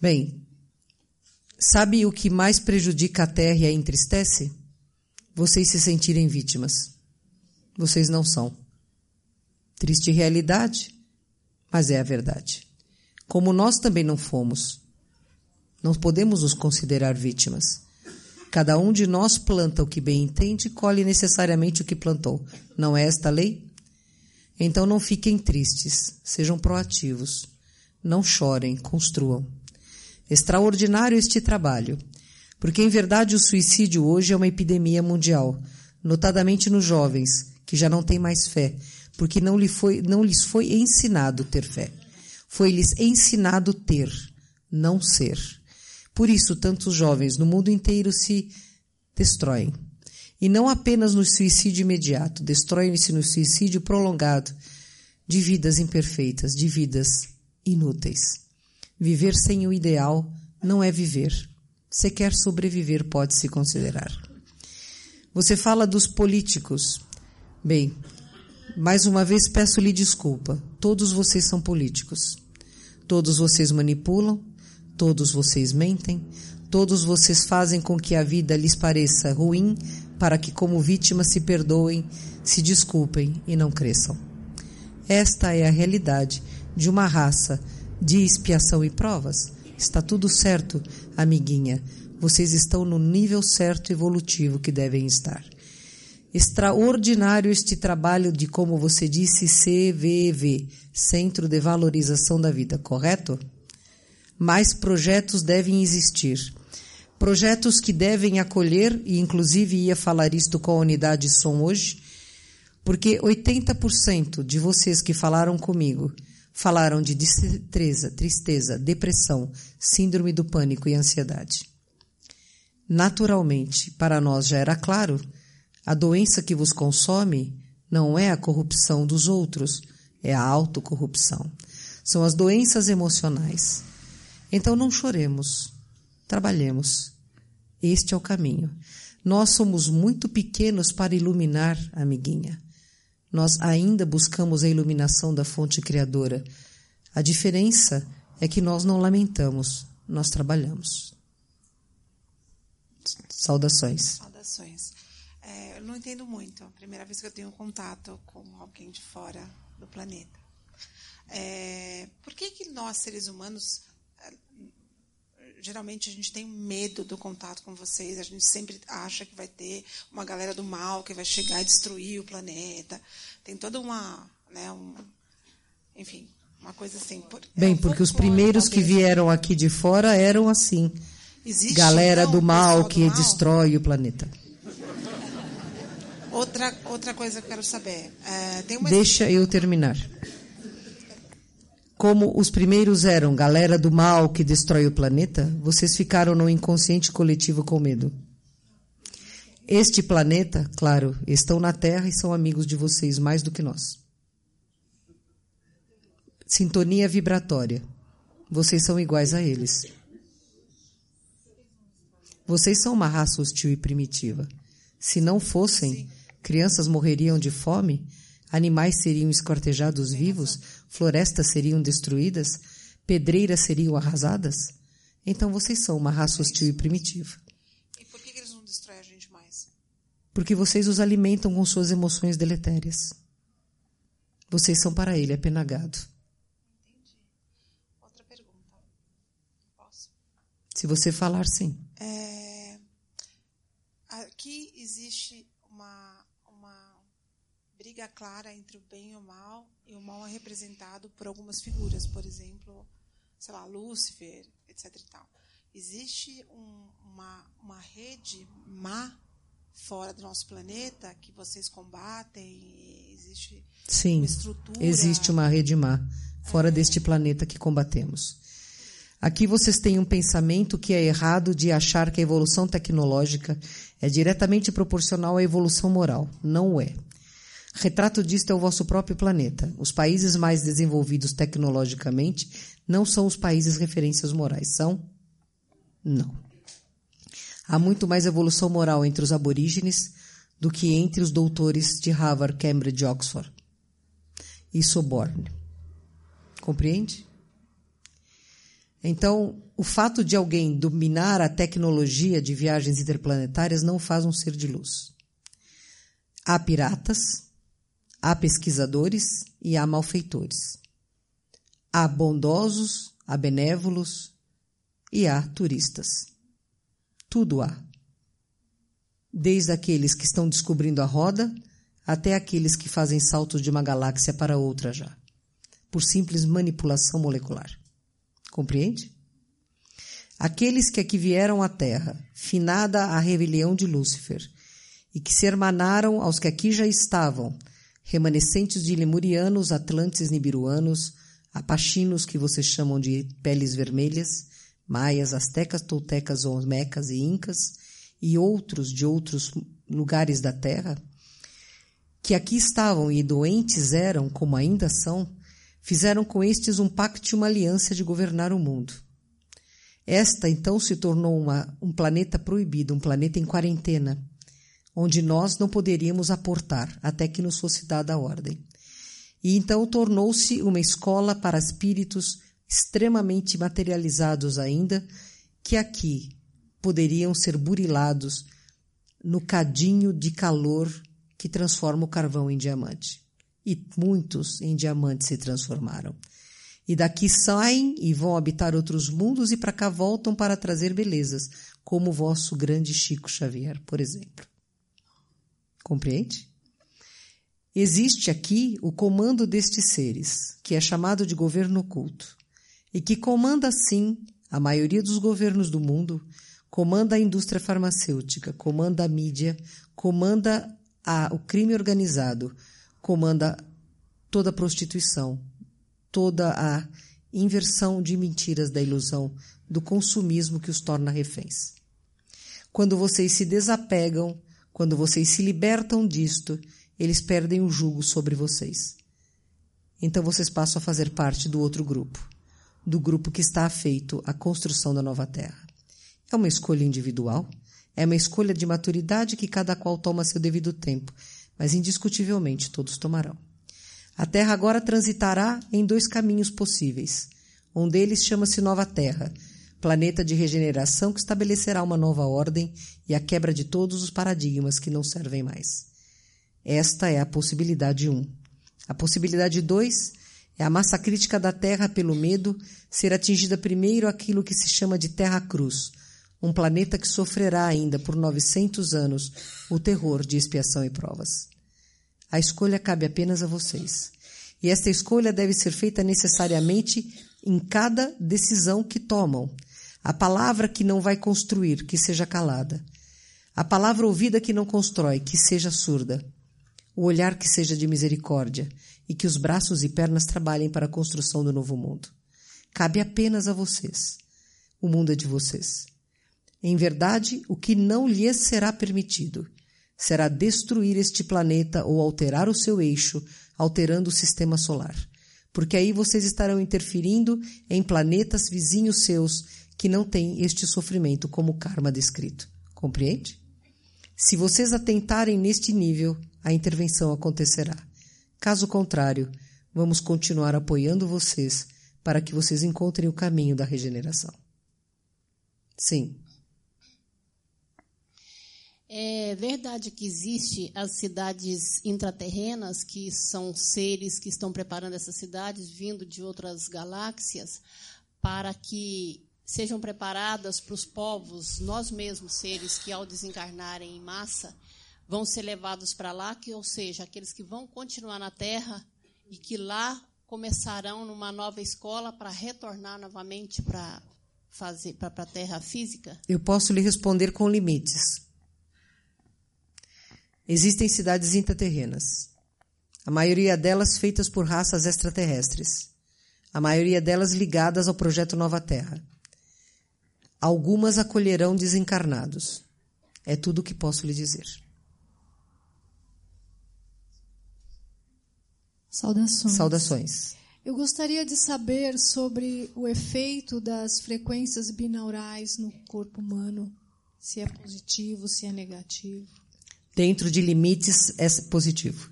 Bem, sabe o que mais prejudica a Terra e a entristece? Vocês se sentirem vítimas. Vocês não são. Triste realidade, mas é a verdade. Como nós também não fomos. Não podemos nos considerar vítimas. Cada um de nós planta o que bem entende e colhe necessariamente o que plantou. Não é esta a lei? Então não fiquem tristes, sejam proativos. Não chorem, construam. Extraordinário este trabalho, porque em verdade o suicídio hoje é uma epidemia mundial, notadamente nos jovens, que já não têm mais fé, porque não, lhe foi, não lhes foi ensinado ter fé. Foi-lhes ensinado ter, não ser. Por isso, tantos jovens no mundo inteiro se destroem. E não apenas no suicídio imediato, destroem-se no suicídio prolongado, de vidas imperfeitas, de vidas inúteis. Viver sem o ideal não é viver. Sequer sobreviver pode se considerar. Você fala dos políticos. Bem, mais uma vez peço-lhe desculpa. Todos vocês são políticos. Todos vocês manipulam, todos vocês mentem, todos vocês fazem com que a vida lhes pareça ruim para que, como vítimas, se perdoem, se desculpem e não cresçam. Esta é a realidade de uma raça de expiação e provas. Está tudo certo, amiguinha. Vocês estão no nível certo evolutivo que devem estar. Extraordinário este trabalho de, como você disse, CVV Centro de Valorização da Vida, correto? Mais projetos devem existir. Projetos que devem acolher, e inclusive ia falar isto com a unidade Som hoje, porque 80% de vocês que falaram comigo falaram de tristeza, tristeza, depressão, síndrome do pânico e ansiedade. Naturalmente, para nós já era claro a doença que vos consome não é a corrupção dos outros, é a autocorrupção. São as doenças emocionais. Então não choremos, trabalhemos. Este é o caminho. Nós somos muito pequenos para iluminar, amiguinha. Nós ainda buscamos a iluminação da fonte criadora. A diferença é que nós não lamentamos, nós trabalhamos. Saudações. Saudações. É, eu não entendo muito. É a primeira vez que eu tenho contato com alguém de fora do planeta. É, por que, que nós, seres humanos, é, geralmente a gente tem medo do contato com vocês, a gente sempre acha que vai ter uma galera do mal que vai chegar e destruir o planeta. Tem toda uma, né, um, enfim, uma coisa assim. Por, Bem, é um porque os primeiros que vieram aqui de fora eram assim. Existe, galera então, do mal que mal? destrói o planeta. Outra, outra coisa que eu quero saber. É, tem uma... Deixa eu terminar. Como os primeiros eram galera do mal que destrói o planeta, vocês ficaram no inconsciente coletivo com medo. Este planeta, claro, estão na Terra e são amigos de vocês mais do que nós. Sintonia vibratória. Vocês são iguais a eles. Vocês são uma raça hostil e primitiva. Se não fossem, crianças morreriam de fome, animais seriam escortejados vivos, florestas seriam destruídas, pedreiras seriam arrasadas? Então vocês são uma raça hostil e primitiva. E por que eles não destroem a gente mais? Porque vocês os alimentam com suas emoções deletérias. Vocês são para ele apenagado. Outra pergunta. Posso? Se você falar, sim. É... Aqui existe clara entre o bem e o mal, e o mal é representado por algumas figuras, por exemplo, sei lá, Lúcifer, etc. E tal. Existe um, uma, uma rede má fora do nosso planeta que vocês combatem? Existe Sim, uma estrutura? existe uma rede má fora é. deste planeta que combatemos. Aqui vocês têm um pensamento que é errado de achar que a evolução tecnológica é diretamente proporcional à evolução moral. Não é. Retrato disto é o vosso próprio planeta. Os países mais desenvolvidos tecnologicamente não são os países referências morais, são? Não. Há muito mais evolução moral entre os aborígenes do que entre os doutores de Harvard, Cambridge, Oxford e Soborne. Compreende? Então, o fato de alguém dominar a tecnologia de viagens interplanetárias não faz um ser de luz. Há piratas, Há pesquisadores e há malfeitores. Há bondosos, há benévolos e há turistas. Tudo há. Desde aqueles que estão descobrindo a roda até aqueles que fazem saltos de uma galáxia para outra já, por simples manipulação molecular. Compreende? Aqueles que aqui vieram à Terra, finada a rebelião de Lúcifer, e que se hermanaram aos que aqui já estavam, remanescentes de lemurianos, atlantes nibiruanos, apachinos que vocês chamam de peles vermelhas, maias, astecas, toltecas, olmecas e incas, e outros de outros lugares da terra, que aqui estavam e doentes eram, como ainda são, fizeram com estes um pacto e uma aliança de governar o mundo. Esta então se tornou uma, um planeta proibido, um planeta em quarentena, onde nós não poderíamos aportar até que nos fosse dada a ordem. E então tornou-se uma escola para espíritos extremamente materializados ainda, que aqui poderiam ser burilados no cadinho de calor que transforma o carvão em diamante. E muitos em diamantes se transformaram. E daqui saem e vão habitar outros mundos e para cá voltam para trazer belezas, como o vosso grande Chico Xavier, por exemplo. Compreende? Existe aqui o comando destes seres, que é chamado de governo oculto, e que comanda, sim, a maioria dos governos do mundo, comanda a indústria farmacêutica, comanda a mídia, comanda a, o crime organizado, comanda toda a prostituição, toda a inversão de mentiras da ilusão, do consumismo que os torna reféns. Quando vocês se desapegam quando vocês se libertam disto, eles perdem o jugo sobre vocês. Então vocês passam a fazer parte do outro grupo, do grupo que está afeito à construção da nova terra. É uma escolha individual, é uma escolha de maturidade que cada qual toma seu devido tempo, mas indiscutivelmente todos tomarão. A terra agora transitará em dois caminhos possíveis. Um deles chama-se Nova Terra, planeta de regeneração que estabelecerá uma nova ordem e a quebra de todos os paradigmas que não servem mais. Esta é a possibilidade 1. Um. A possibilidade 2 é a massa crítica da Terra pelo medo ser atingida primeiro aquilo que se chama de Terra-Cruz, um planeta que sofrerá ainda por 900 anos o terror de expiação e provas. A escolha cabe apenas a vocês. E esta escolha deve ser feita necessariamente em cada decisão que tomam a palavra que não vai construir, que seja calada. A palavra ouvida que não constrói, que seja surda. O olhar que seja de misericórdia e que os braços e pernas trabalhem para a construção do novo mundo. Cabe apenas a vocês. O mundo é de vocês. Em verdade, o que não lhes será permitido será destruir este planeta ou alterar o seu eixo, alterando o sistema solar. Porque aí vocês estarão interferindo em planetas vizinhos seus que não tem este sofrimento como karma descrito. Compreende? Se vocês atentarem neste nível, a intervenção acontecerá. Caso contrário, vamos continuar apoiando vocês para que vocês encontrem o caminho da regeneração. Sim. É verdade que existem as cidades intraterrenas, que são seres que estão preparando essas cidades vindo de outras galáxias para que sejam preparadas para os povos, nós mesmos seres que ao desencarnarem em massa vão ser levados para lá, que ou seja, aqueles que vão continuar na Terra e que lá começarão numa nova escola para retornar novamente para fazer para a Terra física? Eu posso lhe responder com limites. Existem cidades intraterrenas, a maioria delas feitas por raças extraterrestres, a maioria delas ligadas ao projeto Nova Terra. Algumas acolherão desencarnados. É tudo o que posso lhe dizer. Saudações. Saudações. Eu gostaria de saber sobre o efeito das frequências binaurais no corpo humano, se é positivo, se é negativo. Dentro de limites é positivo.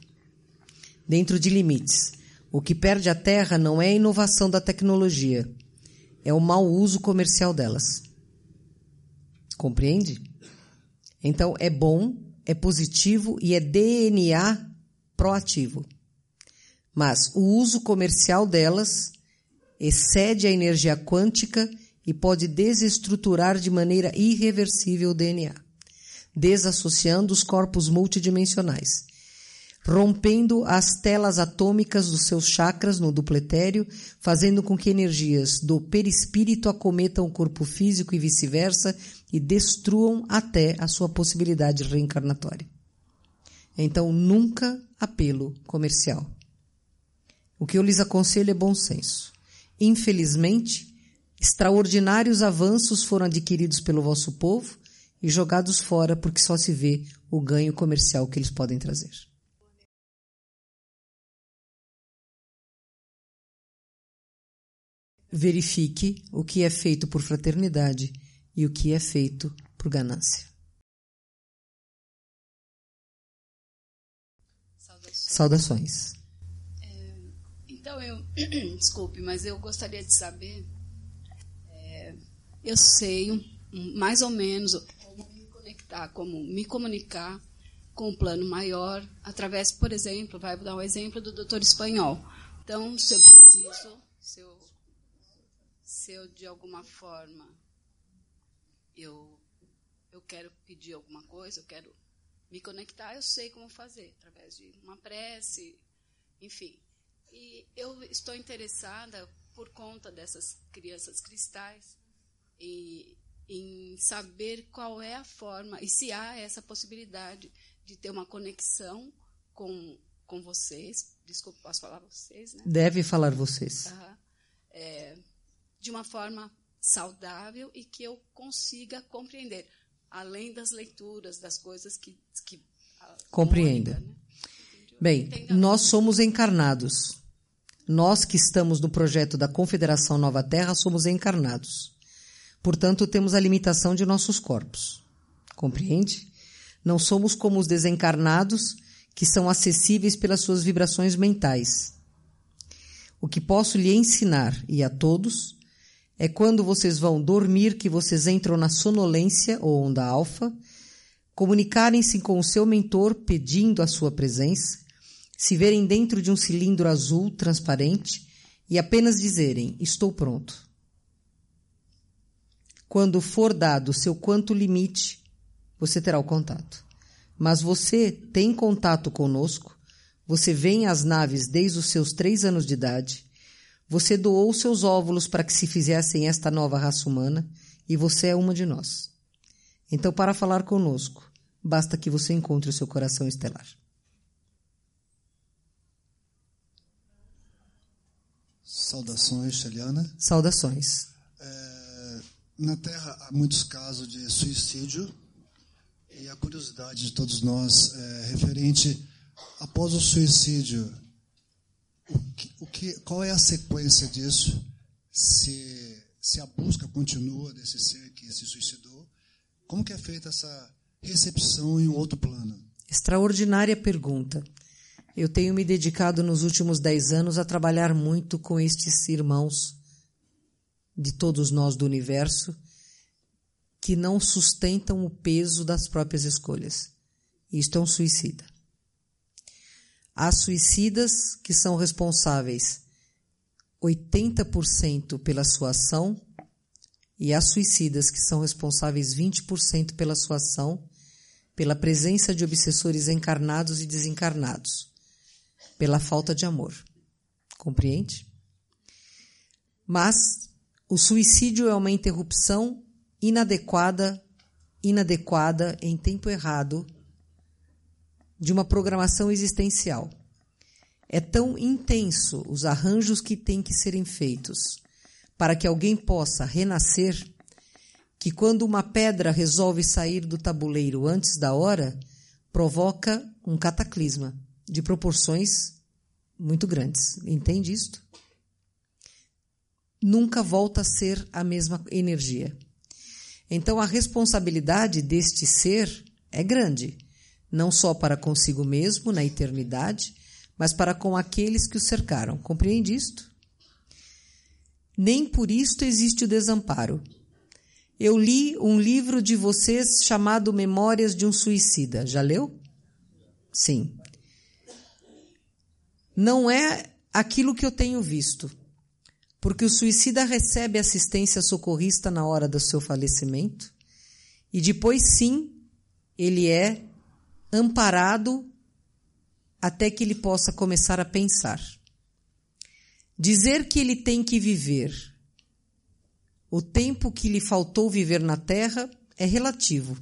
Dentro de limites. O que perde a Terra não é a inovação da tecnologia, é o mau uso comercial delas. Compreende? Então é bom, é positivo e é DNA proativo. Mas o uso comercial delas excede a energia quântica e pode desestruturar de maneira irreversível o DNA, desassociando os corpos multidimensionais rompendo as telas atômicas dos seus chakras no dupletério, fazendo com que energias do perispírito acometam o corpo físico e vice-versa e destruam até a sua possibilidade reencarnatória. Então, nunca apelo comercial. O que eu lhes aconselho é bom senso. Infelizmente, extraordinários avanços foram adquiridos pelo vosso povo e jogados fora porque só se vê o ganho comercial que eles podem trazer. Verifique o que é feito por fraternidade e o que é feito por ganância. Saudações. É, então eu, <clears throat> desculpe, mas eu gostaria de saber. É, eu sei mais ou menos como me conectar, como me comunicar com o um plano maior através, por exemplo, vai dar um exemplo do doutor espanhol. Então, se eu preciso aconteceu de alguma forma, eu, eu quero pedir alguma coisa, eu quero me conectar, eu sei como fazer, através de uma prece, enfim. E eu estou interessada, por conta dessas crianças cristais, e, em saber qual é a forma e se há essa possibilidade de ter uma conexão com, com vocês. Desculpa, posso falar vocês, né? Deve falar vocês. Uhum. É, de uma forma saudável e que eu consiga compreender, além das leituras, das coisas que. que ah, Compreenda. Né? Bem, Entenda nós bem. somos encarnados. Nós que estamos no projeto da Confederação Nova Terra somos encarnados. Portanto, temos a limitação de nossos corpos. Compreende? Não somos como os desencarnados, que são acessíveis pelas suas vibrações mentais. O que posso lhe ensinar, e a todos, é quando vocês vão dormir que vocês entram na sonolência ou onda alfa, comunicarem-se com o seu mentor pedindo a sua presença, se verem dentro de um cilindro azul transparente e apenas dizerem: Estou pronto. Quando for dado seu quanto limite, você terá o contato. Mas você tem contato conosco, você vem às naves desde os seus três anos de idade você doou seus óvulos para que se fizessem esta nova raça humana e você é uma de nós. Então, para falar conosco, basta que você encontre o seu coração estelar. Saudações, Celiana. Saudações. É, na Terra há muitos casos de suicídio e a curiosidade de todos nós é referente após o suicídio o que, o que, qual é a sequência disso? Se, se a busca continua desse ser que se suicidou, como que é feita essa recepção em um outro plano? Extraordinária pergunta. Eu tenho me dedicado nos últimos dez anos a trabalhar muito com estes irmãos de todos nós do universo que não sustentam o peso das próprias escolhas. Isto é um suicida. Há suicidas que são responsáveis 80% pela sua ação e há suicidas que são responsáveis 20% pela sua ação, pela presença de obsessores encarnados e desencarnados, pela falta de amor. Compreende? Mas o suicídio é uma interrupção inadequada, inadequada em tempo errado de uma programação existencial. É tão intenso os arranjos que têm que serem feitos para que alguém possa renascer, que quando uma pedra resolve sair do tabuleiro antes da hora, provoca um cataclisma de proporções muito grandes. Entende isto? Nunca volta a ser a mesma energia. Então a responsabilidade deste ser é grande não só para consigo mesmo na eternidade, mas para com aqueles que o cercaram. Compreende isto? Nem por isto existe o desamparo. Eu li um livro de vocês chamado Memórias de um Suicida. Já leu? Sim. Não é aquilo que eu tenho visto, porque o suicida recebe assistência socorrista na hora do seu falecimento e depois sim ele é amparado até que ele possa começar a pensar. Dizer que ele tem que viver o tempo que lhe faltou viver na Terra é relativo,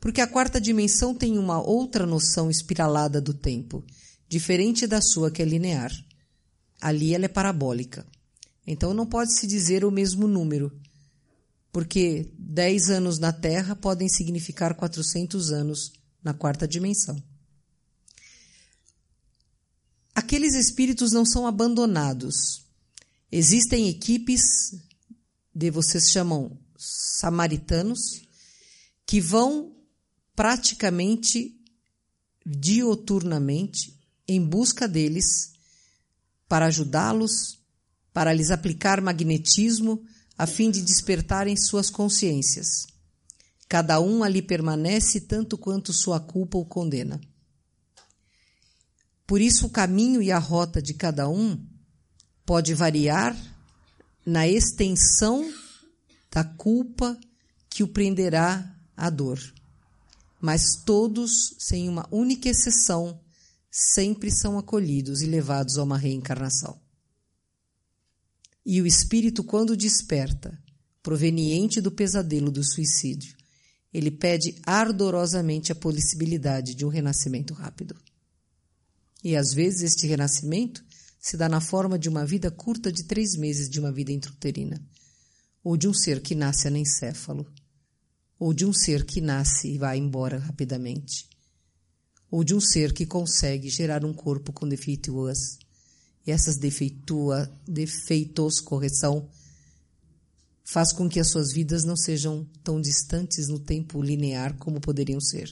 porque a quarta dimensão tem uma outra noção espiralada do tempo, diferente da sua que é linear. Ali ela é parabólica. Então não pode se dizer o mesmo número, porque 10 anos na Terra podem significar 400 anos na quarta dimensão. Aqueles espíritos não são abandonados. Existem equipes de vocês chamam samaritanos que vão praticamente dioturnamente em busca deles para ajudá-los, para lhes aplicar magnetismo a fim de despertarem suas consciências. Cada um ali permanece tanto quanto sua culpa o condena. Por isso, o caminho e a rota de cada um pode variar na extensão da culpa que o prenderá à dor. Mas todos, sem uma única exceção, sempre são acolhidos e levados a uma reencarnação. E o espírito, quando desperta, proveniente do pesadelo do suicídio, ele pede ardorosamente a possibilidade de um renascimento rápido. E às vezes este renascimento se dá na forma de uma vida curta de três meses de uma vida intrauterina, ou de um ser que nasce anencéfalo, ou de um ser que nasce e vai embora rapidamente, ou de um ser que consegue gerar um corpo com defeituas, e essas defeitua, defeitos correção faz com que as suas vidas não sejam tão distantes no tempo linear como poderiam ser.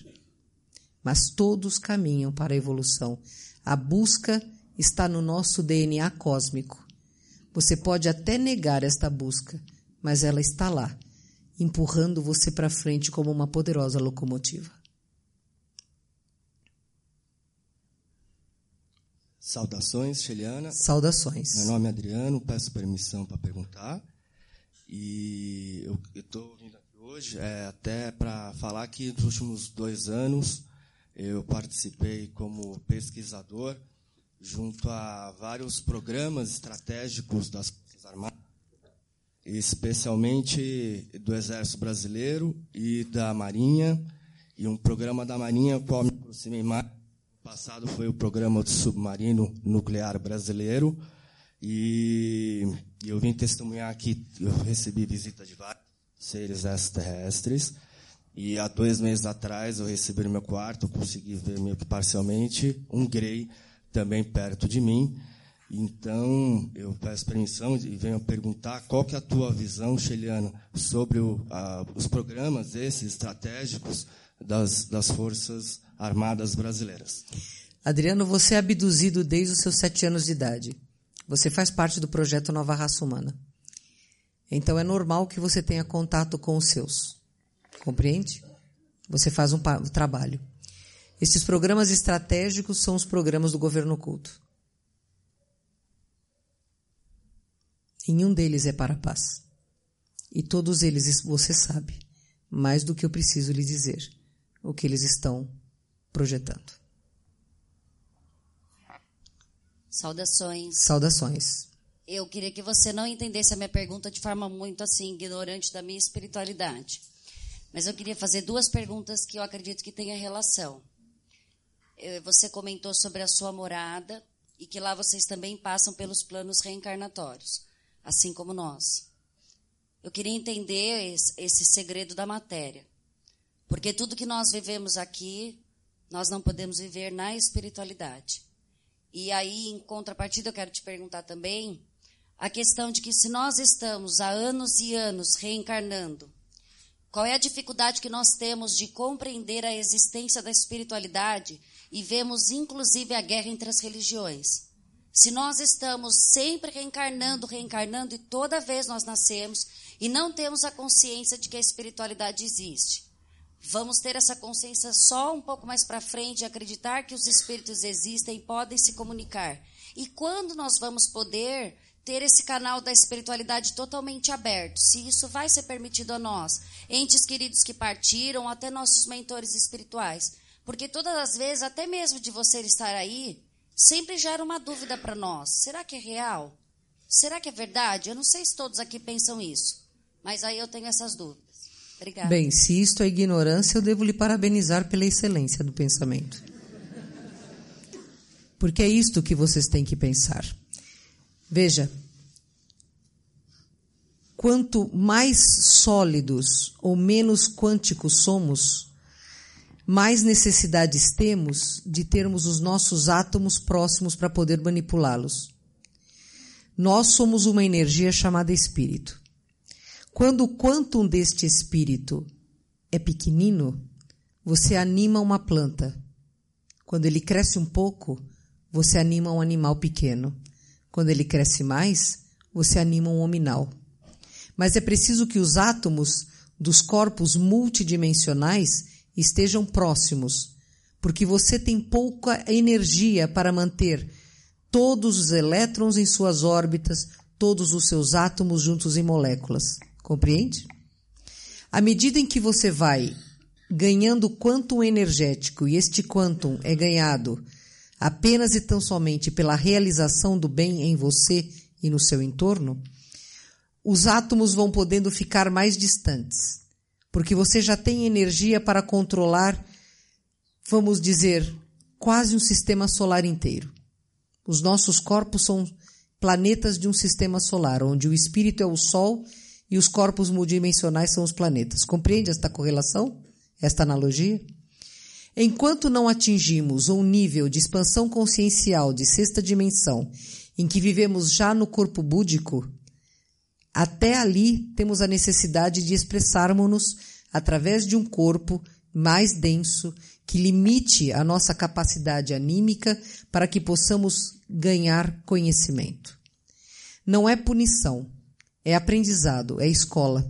Mas todos caminham para a evolução. A busca está no nosso DNA cósmico. Você pode até negar esta busca, mas ela está lá, empurrando você para frente como uma poderosa locomotiva. Saudações, Cheliana. Saudações. Meu nome é Adriano, peço permissão para perguntar. E eu estou vindo aqui hoje é, até para falar que nos últimos dois anos eu participei como pesquisador junto a vários programas estratégicos das Forças Armadas, especialmente do Exército Brasileiro e da Marinha, e um programa da Marinha qual me aproximei mais. Passado foi o programa do Submarino Nuclear Brasileiro e e eu vim testemunhar que eu recebi visita de vários seres extraterrestres. E há dois meses atrás eu recebi no meu quarto, consegui ver meio que parcialmente, um grey também perto de mim. Então, eu peço permissão e venho perguntar qual que é a tua visão, Cheliana, sobre o, a, os programas esses estratégicos das, das Forças Armadas Brasileiras. Adriano, você é abduzido desde os seus sete anos de idade. Você faz parte do projeto Nova Raça Humana. Então é normal que você tenha contato com os seus. Compreende? Você faz um trabalho. Estes programas estratégicos são os programas do governo oculto. Nenhum deles é para a paz. E todos eles você sabe, mais do que eu preciso lhe dizer, o que eles estão projetando. Saudações. Saudações. Eu queria que você não entendesse a minha pergunta de forma muito assim ignorante da minha espiritualidade. Mas eu queria fazer duas perguntas que eu acredito que tenha relação. Eh, você comentou sobre a sua morada e que lá vocês também passam pelos planos reencarnatórios, assim como nós. Eu queria entender esse segredo da matéria. Porque tudo que nós vivemos aqui, nós não podemos viver na espiritualidade. E aí, em contrapartida, eu quero te perguntar também a questão de que se nós estamos há anos e anos reencarnando, qual é a dificuldade que nós temos de compreender a existência da espiritualidade e vemos inclusive a guerra entre as religiões? Se nós estamos sempre reencarnando, reencarnando e toda vez nós nascemos e não temos a consciência de que a espiritualidade existe. Vamos ter essa consciência só um pouco mais para frente, acreditar que os espíritos existem, e podem se comunicar. E quando nós vamos poder ter esse canal da espiritualidade totalmente aberto, se isso vai ser permitido a nós, entes queridos que partiram, até nossos mentores espirituais. Porque todas as vezes, até mesmo de você estar aí, sempre gera uma dúvida para nós: será que é real? Será que é verdade? Eu não sei se todos aqui pensam isso, mas aí eu tenho essas dúvidas. Obrigada. Bem, se isto é ignorância, eu devo lhe parabenizar pela excelência do pensamento. Porque é isto que vocês têm que pensar. Veja, quanto mais sólidos ou menos quânticos somos, mais necessidades temos de termos os nossos átomos próximos para poder manipulá-los. Nós somos uma energia chamada espírito. Quando o quantum deste espírito é pequenino, você anima uma planta. Quando ele cresce um pouco, você anima um animal pequeno. Quando ele cresce mais, você anima um hominal. Mas é preciso que os átomos dos corpos multidimensionais estejam próximos, porque você tem pouca energia para manter todos os elétrons em suas órbitas, todos os seus átomos juntos em moléculas. Compreende? À medida em que você vai ganhando quantum energético e este quantum é ganhado apenas e tão somente pela realização do bem em você e no seu entorno, os átomos vão podendo ficar mais distantes, porque você já tem energia para controlar, vamos dizer, quase um sistema solar inteiro. Os nossos corpos são planetas de um sistema solar, onde o espírito é o Sol e os corpos multidimensionais são os planetas. Compreende esta correlação? Esta analogia? Enquanto não atingimos um nível de expansão consciencial de sexta dimensão, em que vivemos já no corpo búdico, até ali temos a necessidade de expressarmos-nos através de um corpo mais denso que limite a nossa capacidade anímica para que possamos ganhar conhecimento. Não é punição, é aprendizado, é escola.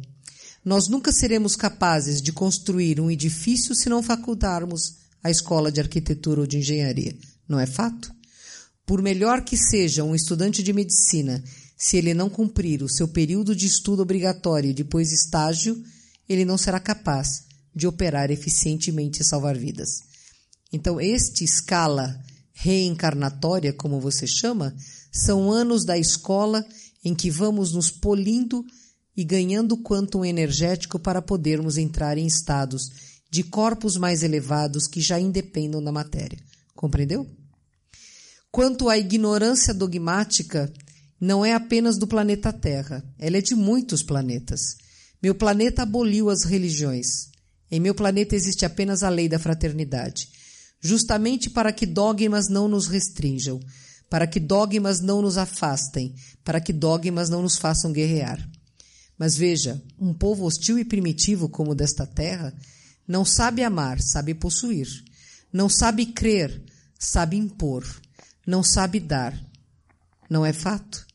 Nós nunca seremos capazes de construir um edifício se não facultarmos a escola de arquitetura ou de engenharia, não é fato? Por melhor que seja um estudante de medicina, se ele não cumprir o seu período de estudo obrigatório e depois estágio, ele não será capaz de operar eficientemente e salvar vidas. Então, este escala reencarnatória, como você chama, são anos da escola em que vamos nos polindo e ganhando quantum energético para podermos entrar em estados de corpos mais elevados que já independam da matéria. Compreendeu? Quanto à ignorância dogmática, não é apenas do planeta Terra, ela é de muitos planetas. Meu planeta aboliu as religiões. Em meu planeta existe apenas a lei da fraternidade, justamente para que dogmas não nos restringam para que dogmas não nos afastem, para que dogmas não nos façam guerrear. Mas veja, um povo hostil e primitivo como o desta terra não sabe amar, sabe possuir. Não sabe crer, sabe impor. Não sabe dar. Não é fato?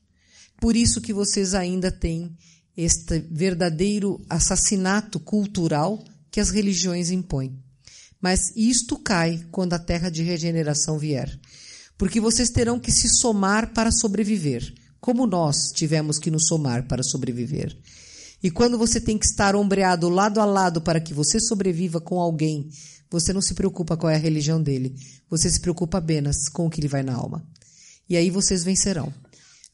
Por isso que vocês ainda têm este verdadeiro assassinato cultural que as religiões impõem. Mas isto cai quando a terra de regeneração vier porque vocês terão que se somar para sobreviver, como nós tivemos que nos somar para sobreviver. E quando você tem que estar ombreado lado a lado para que você sobreviva com alguém, você não se preocupa qual é a religião dele, você se preocupa apenas com o que lhe vai na alma. E aí vocês vencerão.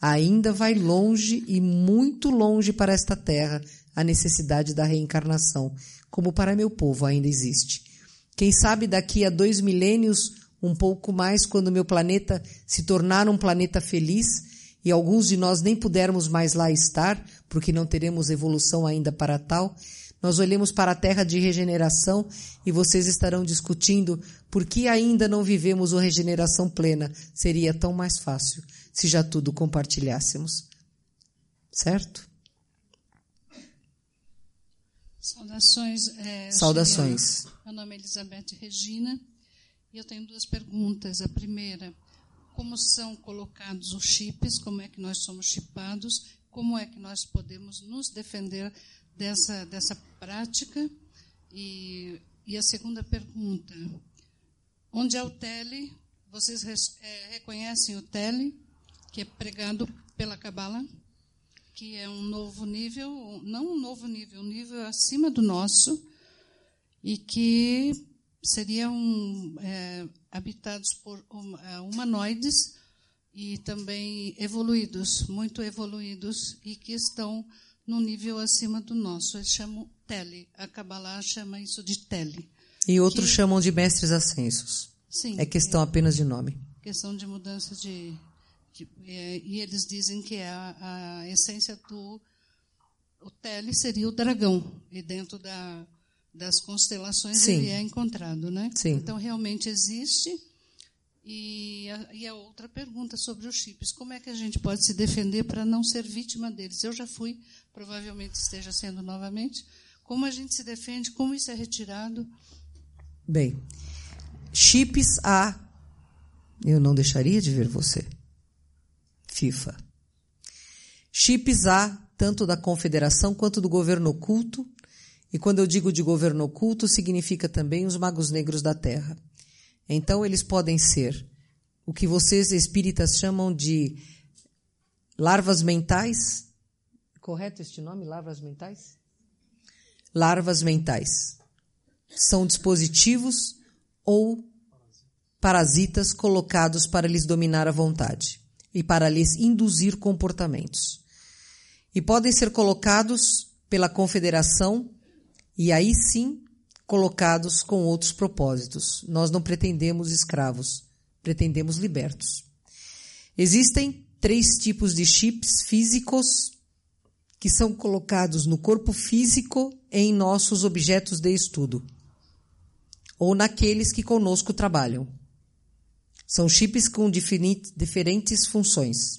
Ainda vai longe e muito longe para esta terra a necessidade da reencarnação, como para meu povo ainda existe. Quem sabe daqui a dois milênios um pouco mais quando meu planeta se tornar um planeta feliz e alguns de nós nem pudermos mais lá estar, porque não teremos evolução ainda para tal, nós olhemos para a terra de regeneração e vocês estarão discutindo por que ainda não vivemos uma regeneração plena. Seria tão mais fácil se já tudo compartilhássemos. Certo? Saudações. É, Saudações. Meu nome é Elizabeth Regina eu tenho duas perguntas. A primeira, como são colocados os chips? Como é que nós somos chipados? Como é que nós podemos nos defender dessa, dessa prática? E, e a segunda pergunta, onde é o tele? Vocês res, é, reconhecem o tele, que é pregado pela Cabala? que é um novo nível, não um novo nível, um nível acima do nosso, e que seriam é, habitados por hum, é, humanoides e também evoluídos, muito evoluídos, e que estão num nível acima do nosso. Eles chamam Tele. A Kabbalah chama isso de Tele. E outros que, chamam de mestres ascensos. Sim. É questão é, apenas de nome. Questão de mudança de. de é, e eles dizem que é a, a essência do. O Tele seria o dragão. E dentro da das constelações Sim. ele é encontrado, né? Sim. Então realmente existe. E a, e a outra pergunta sobre os chips, como é que a gente pode se defender para não ser vítima deles? Eu já fui, provavelmente esteja sendo novamente. Como a gente se defende? Como isso é retirado? Bem, chips há. Eu não deixaria de ver você. FIFA. Chips há tanto da confederação quanto do governo oculto e quando eu digo de governo oculto, significa também os magos negros da Terra. Então, eles podem ser o que vocês espíritas chamam de larvas mentais. Correto este nome? Larvas mentais? Larvas mentais. São dispositivos ou parasitas colocados para lhes dominar a vontade e para lhes induzir comportamentos. E podem ser colocados pela confederação e aí sim colocados com outros propósitos. Nós não pretendemos escravos, pretendemos libertos. Existem três tipos de chips físicos que são colocados no corpo físico em nossos objetos de estudo ou naqueles que conosco trabalham. São chips com diferentes funções.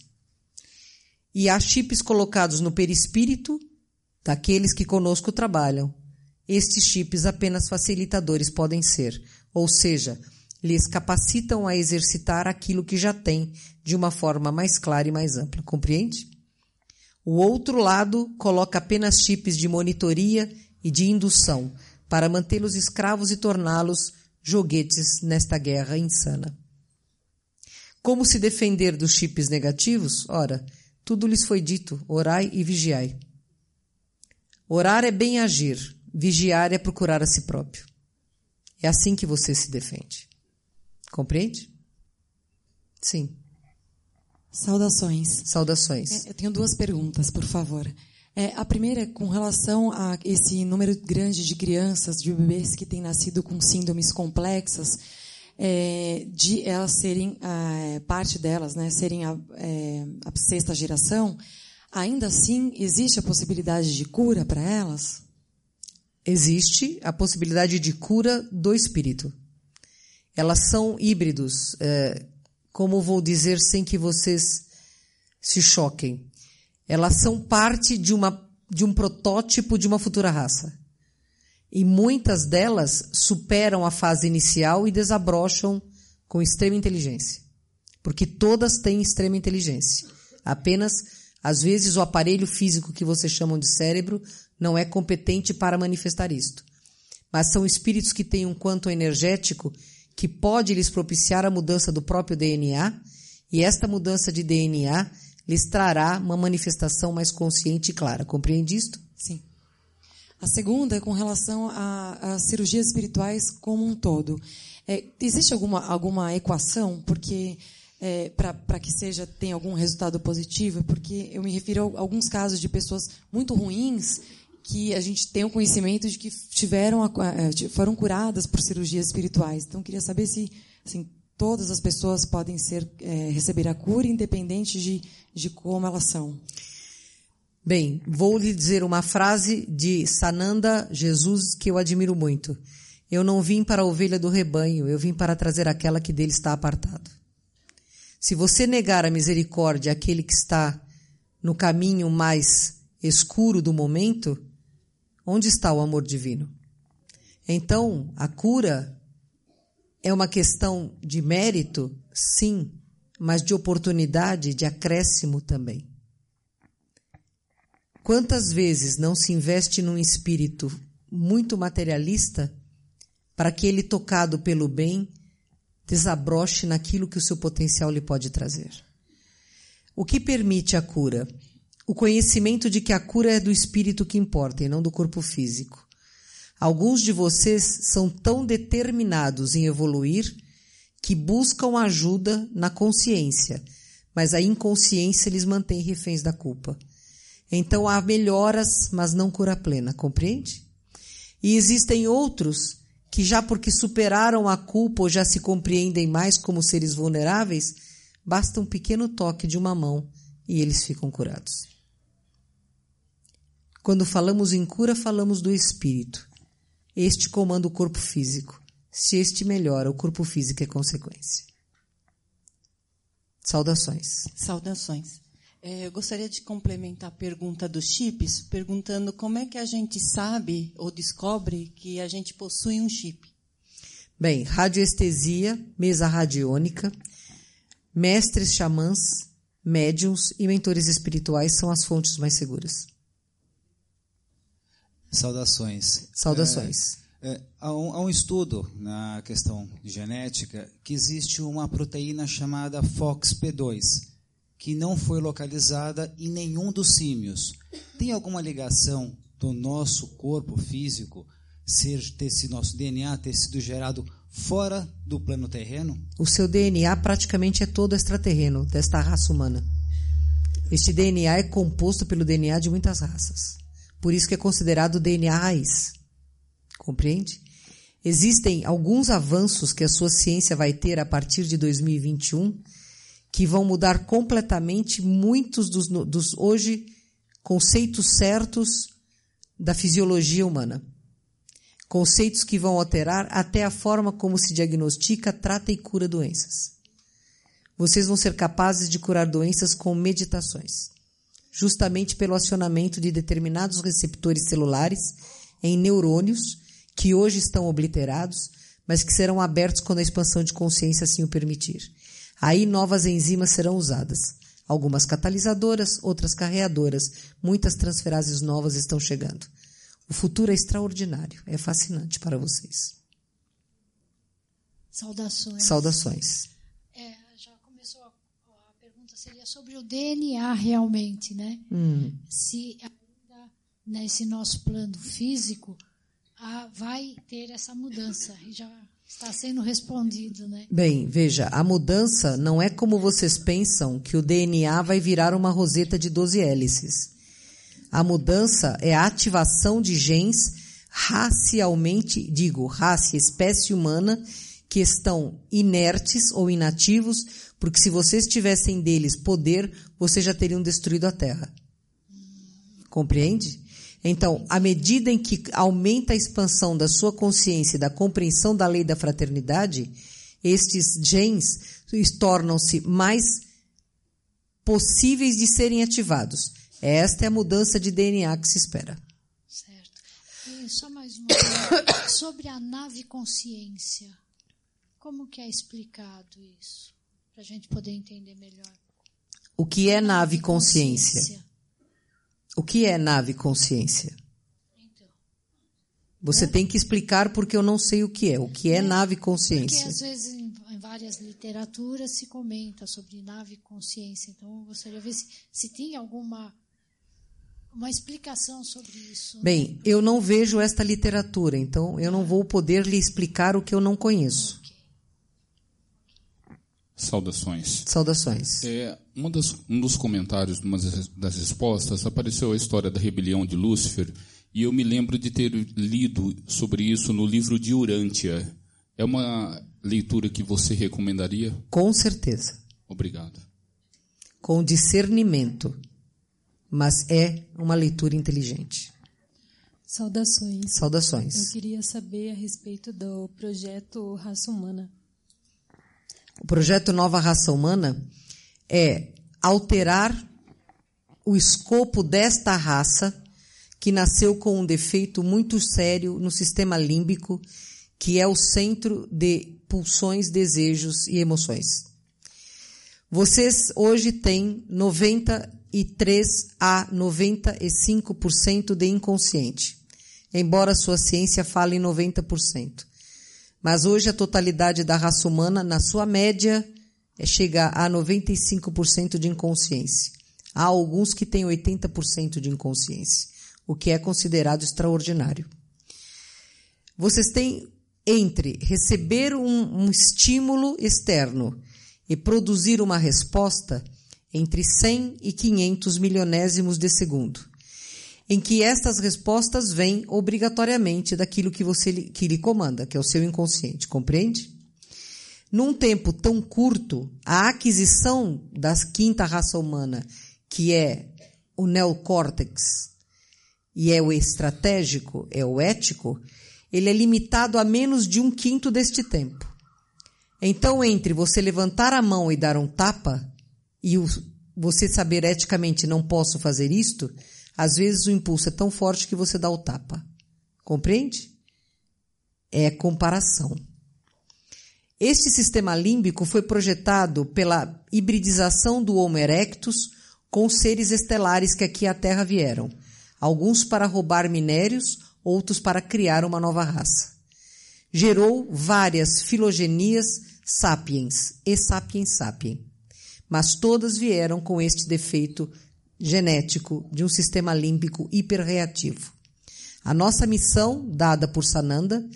E há chips colocados no perispírito daqueles que conosco trabalham, estes chips apenas facilitadores podem ser, ou seja, lhes capacitam a exercitar aquilo que já têm de uma forma mais clara e mais ampla, compreende? O outro lado coloca apenas chips de monitoria e de indução para mantê-los escravos e torná-los joguetes nesta guerra insana. Como se defender dos chips negativos? Ora, tudo lhes foi dito: orai e vigiai. Orar é bem agir, Vigiar é procurar a si próprio. É assim que você se defende. Compreende? Sim. Saudações. Saudações. É, eu tenho duas perguntas, por favor. É, a primeira é com relação a esse número grande de crianças, de bebês que têm nascido com síndromes complexas, é, de elas serem, é, parte delas, né, serem a, é, a sexta geração, ainda assim existe a possibilidade de cura para elas? existe a possibilidade de cura do espírito. Elas são híbridos, é, como vou dizer sem que vocês se choquem. Elas são parte de, uma, de um protótipo de uma futura raça. E muitas delas superam a fase inicial e desabrocham com extrema inteligência. Porque todas têm extrema inteligência. Apenas, às vezes, o aparelho físico que vocês chamam de cérebro não é competente para manifestar isto. Mas são espíritos que têm um quanto energético que pode lhes propiciar a mudança do próprio DNA, e esta mudança de DNA lhes trará uma manifestação mais consciente e clara. Compreende isto? Sim. A segunda é com relação às cirurgias espirituais como um todo. É, existe alguma, alguma equação? Porque é, para que seja tenha algum resultado positivo, porque eu me refiro a alguns casos de pessoas muito ruins que a gente tem o conhecimento de que tiveram foram curadas por cirurgias espirituais. Então, queria saber se assim, todas as pessoas podem ser é, receber a cura, independente de, de como elas são. Bem, vou lhe dizer uma frase de Sananda Jesus que eu admiro muito. Eu não vim para a ovelha do rebanho, eu vim para trazer aquela que dele está apartado. Se você negar a misericórdia àquele que está no caminho mais escuro do momento, Onde está o amor divino? Então, a cura é uma questão de mérito, sim, mas de oportunidade, de acréscimo também. Quantas vezes não se investe num espírito muito materialista para que ele, tocado pelo bem, desabroche naquilo que o seu potencial lhe pode trazer? O que permite a cura? o conhecimento de que a cura é do espírito que importa e não do corpo físico. Alguns de vocês são tão determinados em evoluir que buscam ajuda na consciência, mas a inconsciência lhes mantém reféns da culpa. Então há melhoras, mas não cura plena, compreende? E existem outros que, já porque superaram a culpa ou já se compreendem mais como seres vulneráveis, basta um pequeno toque de uma mão e eles ficam curados. Quando falamos em cura, falamos do espírito. Este comanda o corpo físico. Se este melhora, o corpo físico é consequência. Saudações. Saudações. É, eu gostaria de complementar a pergunta do chips, perguntando como é que a gente sabe ou descobre que a gente possui um chip. Bem, radioestesia, mesa radiônica, mestres xamãs, médiums e mentores espirituais são as fontes mais seguras. Saudações. Saudações. É, é, há, um, há, um, estudo na questão genética que existe uma proteína chamada FOXP2 que não foi localizada em nenhum dos símios. Tem alguma ligação do nosso corpo físico ser ter nosso DNA ter sido gerado fora do plano terreno? O seu DNA praticamente é todo extraterreno desta raça humana. Este DNA é composto pelo DNA de muitas raças. Por isso que é considerado DNA raiz. Compreende? Existem alguns avanços que a sua ciência vai ter a partir de 2021 que vão mudar completamente muitos dos, dos hoje conceitos certos da fisiologia humana. Conceitos que vão alterar até a forma como se diagnostica, trata e cura doenças. Vocês vão ser capazes de curar doenças com meditações justamente pelo acionamento de determinados receptores celulares em neurônios que hoje estão obliterados, mas que serão abertos quando a expansão de consciência assim o permitir. Aí novas enzimas serão usadas, algumas catalisadoras, outras carreadoras, muitas transferases novas estão chegando. O futuro é extraordinário, é fascinante para vocês. Saudações. Saudações sobre o DNA realmente, né? Hum. Se nesse nosso plano físico a, vai ter essa mudança e já está sendo respondido, né? Bem, veja, a mudança não é como vocês pensam que o DNA vai virar uma roseta de 12 hélices. A mudança é a ativação de genes racialmente, digo, raça, espécie humana, que estão inertes ou inativos porque se vocês tivessem deles poder, vocês já teriam destruído a terra. Compreende? Então, à medida em que aumenta a expansão da sua consciência e da compreensão da lei da fraternidade, estes genes tornam-se mais possíveis de serem ativados. Esta é a mudança de DNA que se espera. Certo. E só mais uma <coughs> sobre a nave consciência. Como que é explicado isso? para a gente poder entender melhor. O que é nave consciência? O que é nave consciência? Então. Você né? tem que explicar porque eu não sei o que é. O que é, é nave consciência? Porque às vezes em, várias literaturas se comenta sobre nave consciência. Então eu gostaria de ver se, se tem alguma uma explicação sobre isso. Bem, eu não vejo esta literatura, então eu não vou poder lhe explicar o que eu não conheço. Saudações. Saudações. É, das, um dos comentários, uma das respostas, apareceu a história da rebelião de Lúcifer, e eu me lembro de ter lido sobre isso no livro de Urântia. É uma leitura que você recomendaria? Com certeza. Obrigado. Com discernimento, mas é uma leitura inteligente. Saudações. Saudações. Eu queria saber a respeito do projeto Raça Humana. O projeto Nova Raça Humana é alterar o escopo desta raça que nasceu com um defeito muito sério no sistema límbico, que é o centro de pulsões, desejos e emoções. Vocês hoje têm 93 a 95% de inconsciente, embora sua ciência fale em 90%. Mas hoje a totalidade da raça humana, na sua média, é chega a 95% de inconsciência. Há alguns que têm 80% de inconsciência, o que é considerado extraordinário. Vocês têm entre receber um, um estímulo externo e produzir uma resposta entre 100 e 500 milionésimos de segundo em que estas respostas vêm obrigatoriamente daquilo que você que lhe comanda, que é o seu inconsciente, compreende? Num tempo tão curto, a aquisição da quinta raça humana, que é o neocórtex e é o estratégico, é o ético, ele é limitado a menos de um quinto deste tempo. Então, entre você levantar a mão e dar um tapa, e o, você saber eticamente não posso fazer isto, às vezes o impulso é tão forte que você dá o tapa. Compreende? É comparação. Este sistema límbico foi projetado pela hibridização do Homo erectus com seres estelares que aqui à Terra vieram, alguns para roubar minérios, outros para criar uma nova raça. Gerou várias filogenias sapiens e sapiens sapiens, mas todas vieram com este defeito genético de um sistema límbico hiperreativo. A nossa missão, dada por Sananda,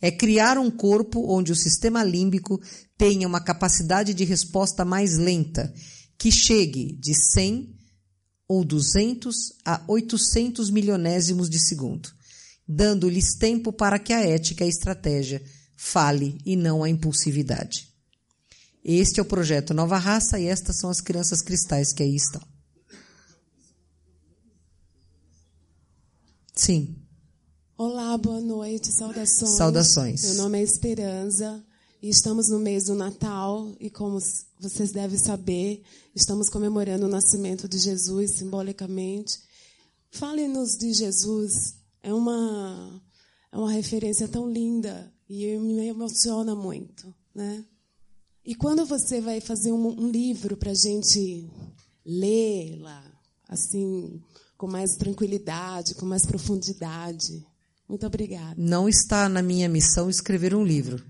é criar um corpo onde o sistema límbico tenha uma capacidade de resposta mais lenta, que chegue de 100 ou 200 a 800 milionésimos de segundo, dando-lhes tempo para que a ética e a estratégia fale e não a impulsividade. Este é o projeto Nova Raça e estas são as crianças cristais que aí estão. Sim. Olá, boa noite, saudações. Saudações. Meu nome é Esperança e estamos no mês do Natal e como vocês devem saber, estamos comemorando o nascimento de Jesus simbolicamente. Fale-nos de Jesus. É uma é uma referência tão linda e me emociona muito, né? E quando você vai fazer um, um livro para gente ler lá, assim, com mais tranquilidade, com mais profundidade. Muito obrigada. Não está na minha missão escrever um livro.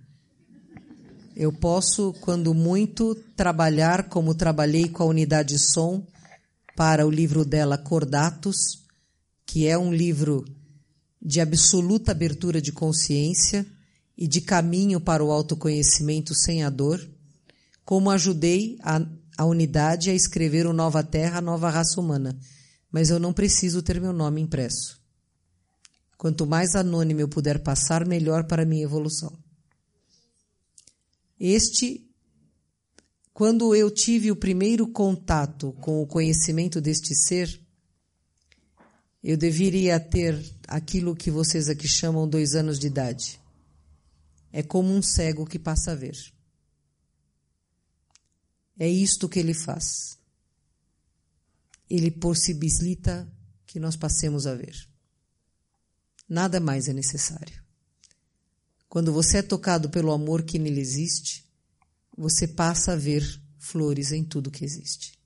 Eu posso, quando muito, trabalhar como trabalhei com a unidade som para o livro dela Cordatos, que é um livro de absoluta abertura de consciência e de caminho para o autoconhecimento sem a dor, como ajudei a, a unidade a escrever o Nova Terra, a Nova Raça Humana, mas eu não preciso ter meu nome impresso. Quanto mais anônimo eu puder passar, melhor para a minha evolução. Este, quando eu tive o primeiro contato com o conhecimento deste ser, eu deveria ter aquilo que vocês aqui chamam dois anos de idade. É como um cego que passa a ver. É isto que ele faz ele possibilita que nós passemos a ver. Nada mais é necessário. Quando você é tocado pelo amor que nele existe, você passa a ver flores em tudo que existe.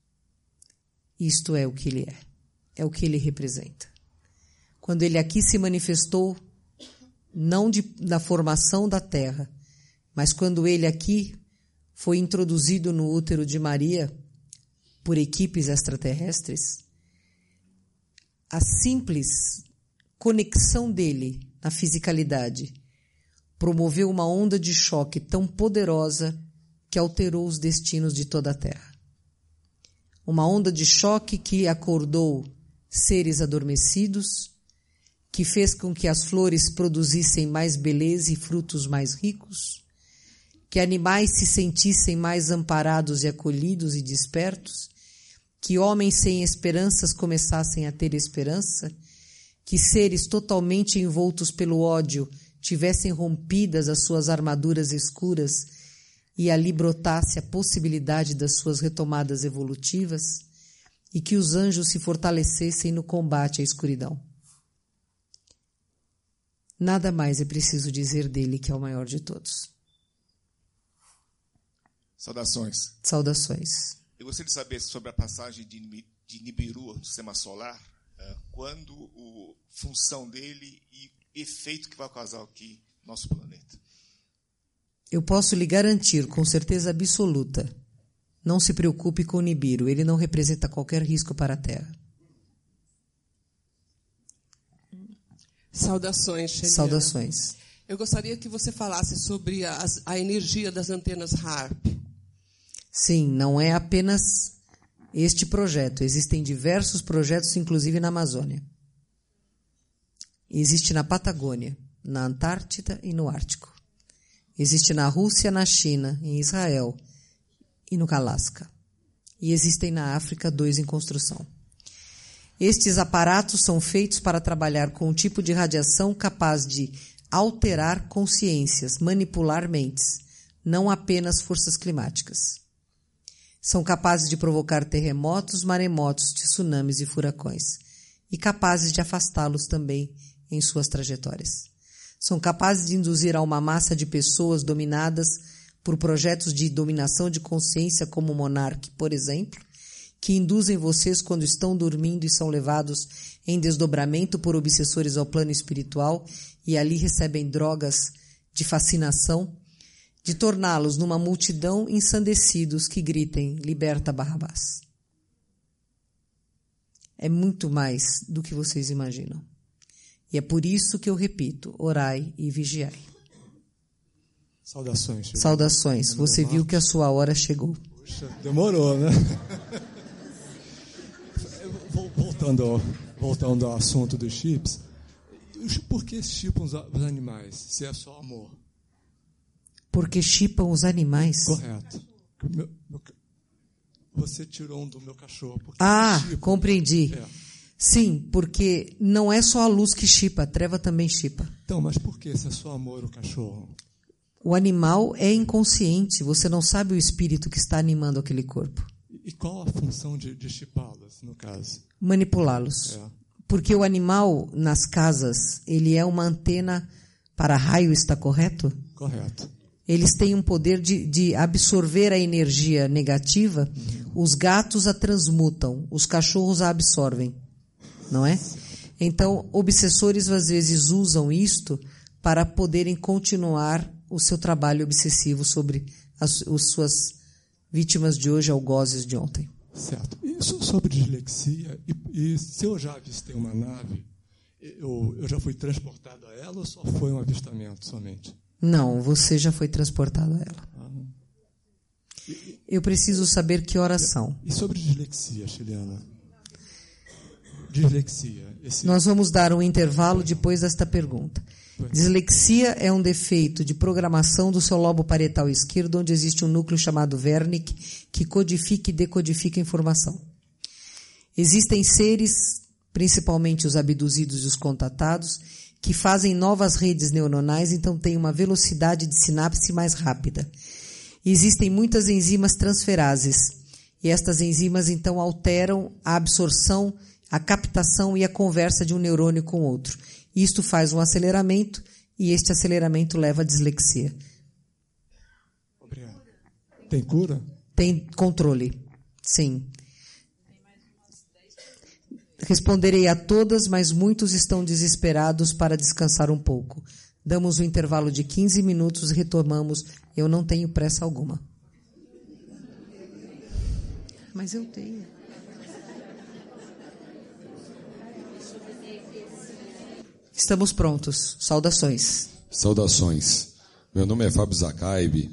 Isto é o que ele é, é o que ele representa. Quando ele aqui se manifestou, não de, formação da terra, mas quando ele aqui foi introduzido no útero de Maria, por equipes extraterrestres, a simples conexão dele na fisicalidade promoveu uma onda de choque tão poderosa que alterou os destinos de toda a Terra. Uma onda de choque que acordou seres adormecidos, que fez com que as flores produzissem mais beleza e frutos mais ricos, que animais se sentissem mais amparados e acolhidos e despertos, que homens sem esperanças começassem a ter esperança, que seres totalmente envoltos pelo ódio tivessem rompidas as suas armaduras escuras e ali brotasse a possibilidade das suas retomadas evolutivas, e que os anjos se fortalecessem no combate à escuridão. Nada mais é preciso dizer dele que é o maior de todos. Saudações. Saudações. Eu gostaria de saber sobre a passagem de, Nibiru no sistema solar, eh, quando a função dele e efeito que vai causar aqui nosso planeta. Eu posso lhe garantir com certeza absoluta. Não se preocupe com Nibiru, ele não representa qualquer risco para a Terra. Saudações, Xeliana. Saudações. Eu gostaria que você falasse sobre a, a energia das antenas HARP. Sim, não é apenas este projeto. Existem diversos projetos, inclusive na Amazônia. Existe na Patagônia, na Antártida e no Ártico. Existe na Rússia, na China, em Israel e no Alasca. E existem na África dois em construção. Estes aparatos são feitos para trabalhar com um tipo de radiação capaz de alterar consciências, manipular mentes, não apenas forças climáticas. São capazes de provocar terremotos, maremotos, tsunamis e furacões, e capazes de afastá-los também em suas trajetórias. São capazes de induzir a uma massa de pessoas dominadas por projetos de dominação de consciência, como o Monarque, por exemplo, que induzem vocês quando estão dormindo e são levados em desdobramento por obsessores ao plano espiritual e ali recebem drogas de fascinação de torná-los numa multidão ensandecidos que gritem: liberta Barrabás. É muito mais do que vocês imaginam. E é por isso que eu repito: orai e vigiai. Saudações. Chegou. Saudações. Você viu que a sua hora chegou. Poxa, demorou, né? <laughs> voltando ao, voltando ao assunto dos chips, por que chipam os animais se é só amor? porque chipam os animais. Correto. Meu, meu, você tirou um do meu cachorro. ah, compreendi. É. Sim, porque não é só a luz que chipa, a treva também chipa. Então, mas por que se é só amor o cachorro? O animal é inconsciente, você não sabe o espírito que está animando aquele corpo. E qual a função de, de chipá-los, no caso? Manipulá-los. É. Porque o animal, nas casas, ele é uma antena para raio, está correto? Correto eles têm um poder de, de absorver a energia negativa. Os gatos a transmutam, os cachorros a absorvem, não é? Então, obsessores às vezes usam isto para poderem continuar o seu trabalho obsessivo sobre as, as suas vítimas de hoje, algozes de ontem. Certo. Isso sobre dislexia, e, e se eu já avistei uma nave, eu, eu já fui transportado a ela ou só foi um avistamento somente? Não, você já foi transportado a ela. Eu preciso saber que horas são. E sobre dislexia, Chiliana? Dislexia. Esse... Nós vamos dar um intervalo depois desta pergunta. Dislexia é um defeito de programação do seu lobo parietal esquerdo, onde existe um núcleo chamado Wernicke, que codifica e decodifica informação. Existem seres, principalmente os abduzidos e os contatados, que fazem novas redes neuronais, então tem uma velocidade de sinapse mais rápida. Existem muitas enzimas transferases, e estas enzimas então alteram a absorção, a captação e a conversa de um neurônio com outro. Isto faz um aceleramento e este aceleramento leva à dislexia. Tem cura? Tem controle. Sim. Responderei a todas, mas muitos estão desesperados para descansar um pouco. Damos um intervalo de 15 minutos, retomamos. Eu não tenho pressa alguma. Mas eu tenho. Estamos prontos. Saudações. Saudações. Meu nome é Fábio Zacaibe.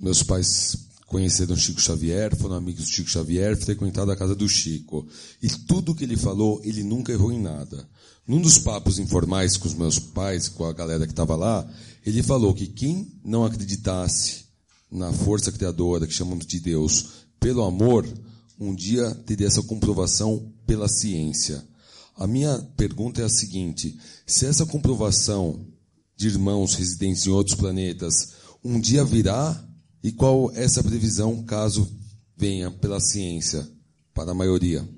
Meus pais conheceram Chico Xavier, foram amigos do Chico Xavier, frequentaram a casa do Chico. E tudo que ele falou, ele nunca errou em nada. Num dos papos informais com os meus pais, com a galera que estava lá, ele falou que quem não acreditasse na força criadora que chamamos de Deus pelo amor, um dia teria essa comprovação pela ciência. A minha pergunta é a seguinte: se essa comprovação de irmãos residentes em outros planetas um dia virá e qual essa previsão, caso venha pela ciência para a maioria?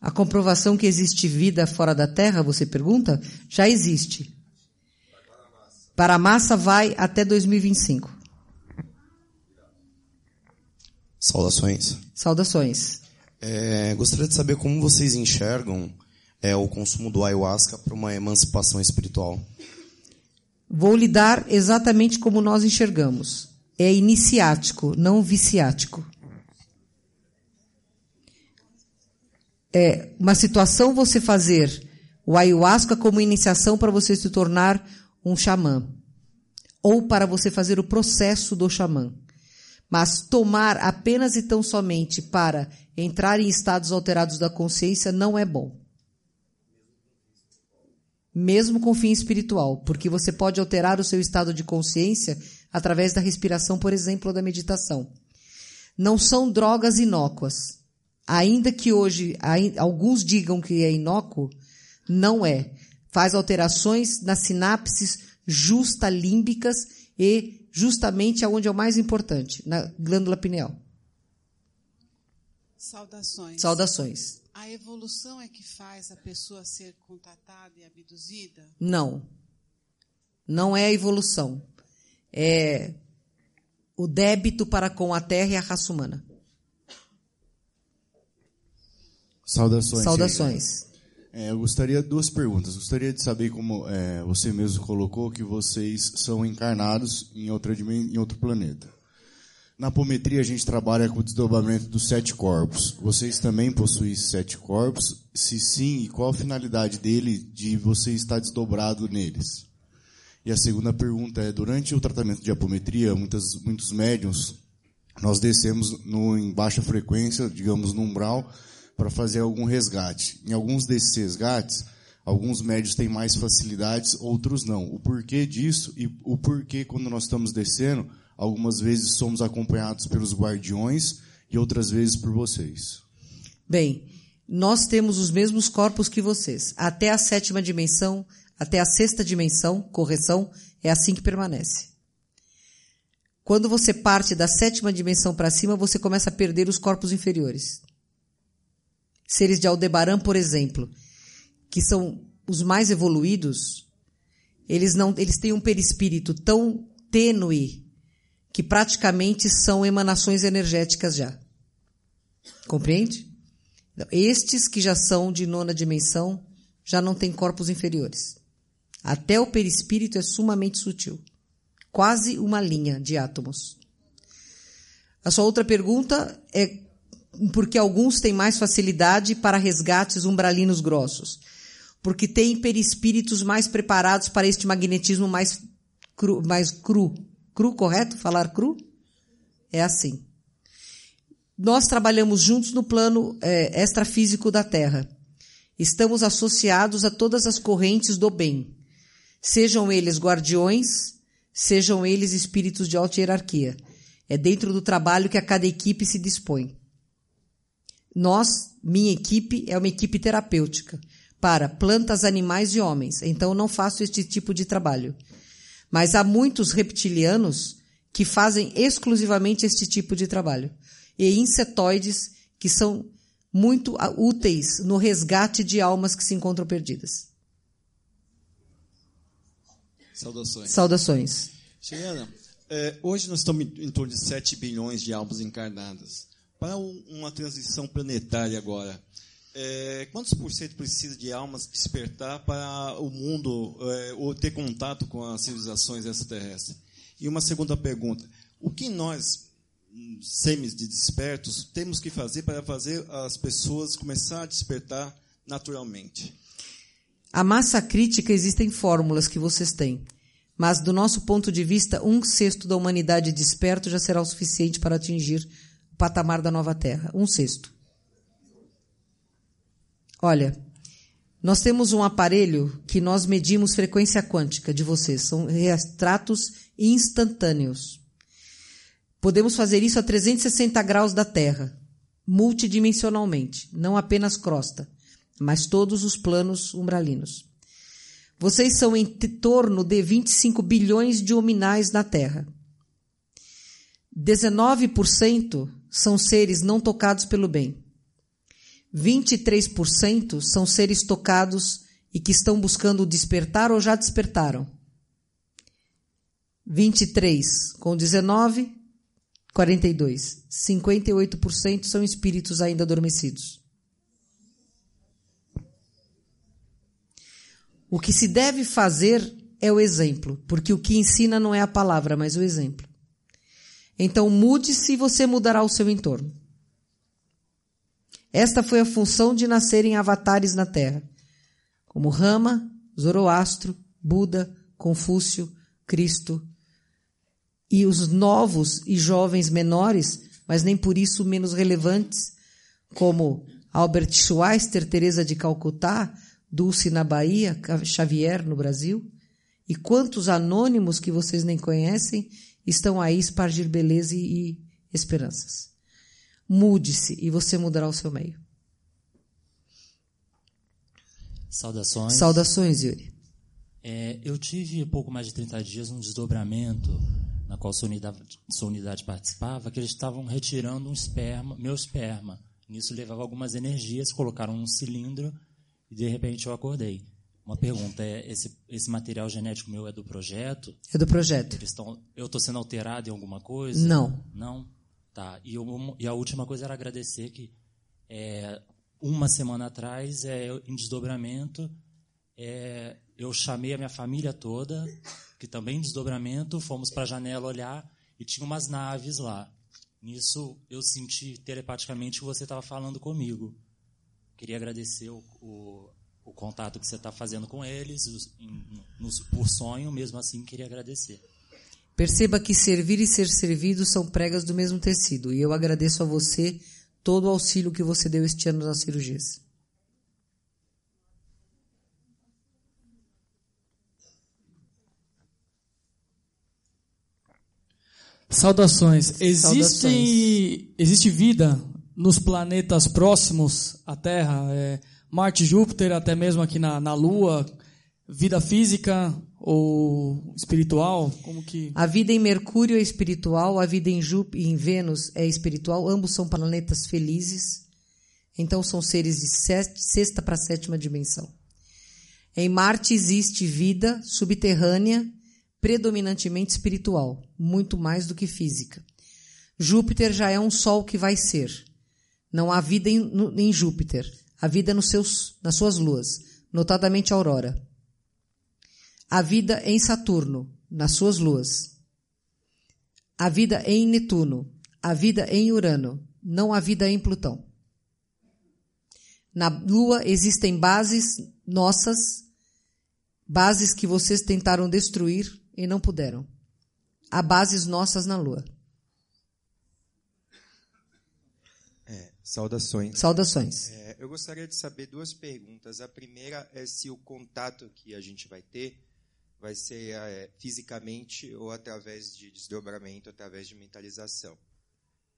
A comprovação que existe vida fora da Terra, você pergunta, já existe. Para a massa vai até 2025. Saudações. Saudações. É, gostaria de saber como vocês enxergam é, o consumo do ayahuasca para uma emancipação espiritual. Vou lidar exatamente como nós enxergamos é iniciático, não viciático. É uma situação você fazer o ayahuasca como iniciação para você se tornar um xamã ou para você fazer o processo do xamã. Mas tomar apenas e tão somente para entrar em estados alterados da consciência não é bom. Mesmo com fim espiritual, porque você pode alterar o seu estado de consciência através da respiração, por exemplo, ou da meditação. Não são drogas inócuas. Ainda que hoje alguns digam que é inócuo, não é. Faz alterações nas sinapses justalímbicas e justamente aonde é o mais importante, na glândula pineal. Saudações. Saudações. A evolução é que faz a pessoa ser contatada e abduzida? Não. Não é a evolução é, o débito para com a terra e a raça humana. Saudações. Saudações. É, eu gostaria duas perguntas. Gostaria de saber como é, você mesmo colocou que vocês são encarnados em, outra, em outro planeta. Na apometria a gente trabalha com o desdobramento dos sete corpos. Vocês também possuem sete corpos? Se sim, e qual a finalidade dele de você estar desdobrado neles? E a segunda pergunta é: durante o tratamento de apometria, muitas, muitos médiums, nós descemos no, em baixa frequência, digamos no umbral, para fazer algum resgate. Em alguns desses resgates, alguns médios têm mais facilidades, outros não. O porquê disso e o porquê, quando nós estamos descendo, algumas vezes somos acompanhados pelos guardiões e outras vezes por vocês. Bem, nós temos os mesmos corpos que vocês. Até a sétima dimensão, até a sexta dimensão, correção, é assim que permanece. Quando você parte da sétima dimensão para cima, você começa a perder os corpos inferiores. Seres de Aldebaran, por exemplo, que são os mais evoluídos, eles não, eles têm um perispírito tão tênue que praticamente são emanações energéticas já. Compreende? Então, estes que já são de nona dimensão já não têm corpos inferiores. Até o perispírito é sumamente sutil quase uma linha de átomos. A sua outra pergunta é por que alguns têm mais facilidade para resgates umbralinos grossos? Porque têm perispíritos mais preparados para este magnetismo mais cru, mais cru. Cru, correto? Falar cru? É assim. Nós trabalhamos juntos no plano é, extrafísico da Terra. Estamos associados a todas as correntes do bem. Sejam eles guardiões, sejam eles espíritos de alta hierarquia. É dentro do trabalho que a cada equipe se dispõe. Nós, minha equipe, é uma equipe terapêutica para plantas, animais e homens. Então não faço este tipo de trabalho. Mas há muitos reptilianos que fazem exclusivamente este tipo de trabalho. E insetoides que são muito úteis no resgate de almas que se encontram perdidas. Saudações. Saudações. Juliana, é, hoje nós estamos em torno de 7 bilhões de almas encarnadas. Para uma transição planetária agora, é, quantos por cento precisa de almas despertar para o mundo é, ou ter contato com as civilizações extraterrestres? E uma segunda pergunta: o que nós, semes de despertos, temos que fazer para fazer as pessoas começar a despertar naturalmente? A massa crítica existem fórmulas que vocês têm, mas do nosso ponto de vista, um sexto da humanidade desperto já será o suficiente para atingir o patamar da nova Terra. Um sexto. Olha, nós temos um aparelho que nós medimos frequência quântica de vocês, são retratos instantâneos. Podemos fazer isso a 360 graus da Terra, multidimensionalmente, não apenas crosta mas todos os planos umbralinos. Vocês são em torno de 25 bilhões de hominais na Terra. 19% são seres não tocados pelo bem. 23% são seres tocados e que estão buscando despertar ou já despertaram. 23 com 19, 42. 58% são espíritos ainda adormecidos. O que se deve fazer é o exemplo, porque o que ensina não é a palavra, mas o exemplo. Então mude-se e você mudará o seu entorno. Esta foi a função de nascerem avatares na terra, como Rama, Zoroastro, Buda, Confúcio, Cristo e os novos e jovens menores, mas nem por isso menos relevantes, como Albert Schweitzer, Teresa de Calcutá, Dulce na Bahia, Xavier no Brasil, e quantos anônimos que vocês nem conhecem estão aí espargir beleza e esperanças. Mude-se e você mudará o seu meio. Saudações. Saudações, Yuri. É, eu tive pouco mais de 30 dias um desdobramento na qual sua unidade, sua unidade participava, que eles estavam retirando um esperma, meu esperma. Nisso levava algumas energias, colocaram um cilindro e de repente eu acordei. Uma pergunta é esse, esse material genético meu é do projeto? É do projeto. Eles eu estou sendo alterado em alguma coisa? Não. Não. Tá. E, eu, e a última coisa era agradecer que é, uma semana atrás é, em desdobramento é, eu chamei a minha família toda que também em desdobramento fomos para a janela olhar e tinha umas naves lá. Nisso eu senti telepaticamente que você estava falando comigo queria agradecer o, o, o contato que você está fazendo com eles, os, em, nos, por sonho, mesmo assim, queria agradecer. Perceba que servir e ser servido são pregas do mesmo tecido, e eu agradeço a você todo o auxílio que você deu este ano nas cirurgias. Saudações. Existe, Saudações. existe vida nos planetas próximos à Terra, é, Marte, Júpiter, até mesmo aqui na, na Lua, vida física ou espiritual, como que A vida em Mercúrio é espiritual, a vida em Júpiter em Vênus é espiritual, ambos são planetas felizes. Então são seres de sexta para sétima dimensão. Em Marte existe vida subterrânea, predominantemente espiritual, muito mais do que física. Júpiter já é um sol que vai ser. Não há vida em, em Júpiter. Há vida nos seus, nas suas luas, notadamente a aurora. Há vida em Saturno, nas suas luas. Há vida em Netuno. Há vida em Urano. Não há vida em Plutão. Na Lua existem bases nossas, bases que vocês tentaram destruir e não puderam. Há bases nossas na Lua. Saudações. Saudações. É, eu gostaria de saber duas perguntas. A primeira é se o contato que a gente vai ter vai ser é, fisicamente ou através de desdobramento, através de mentalização.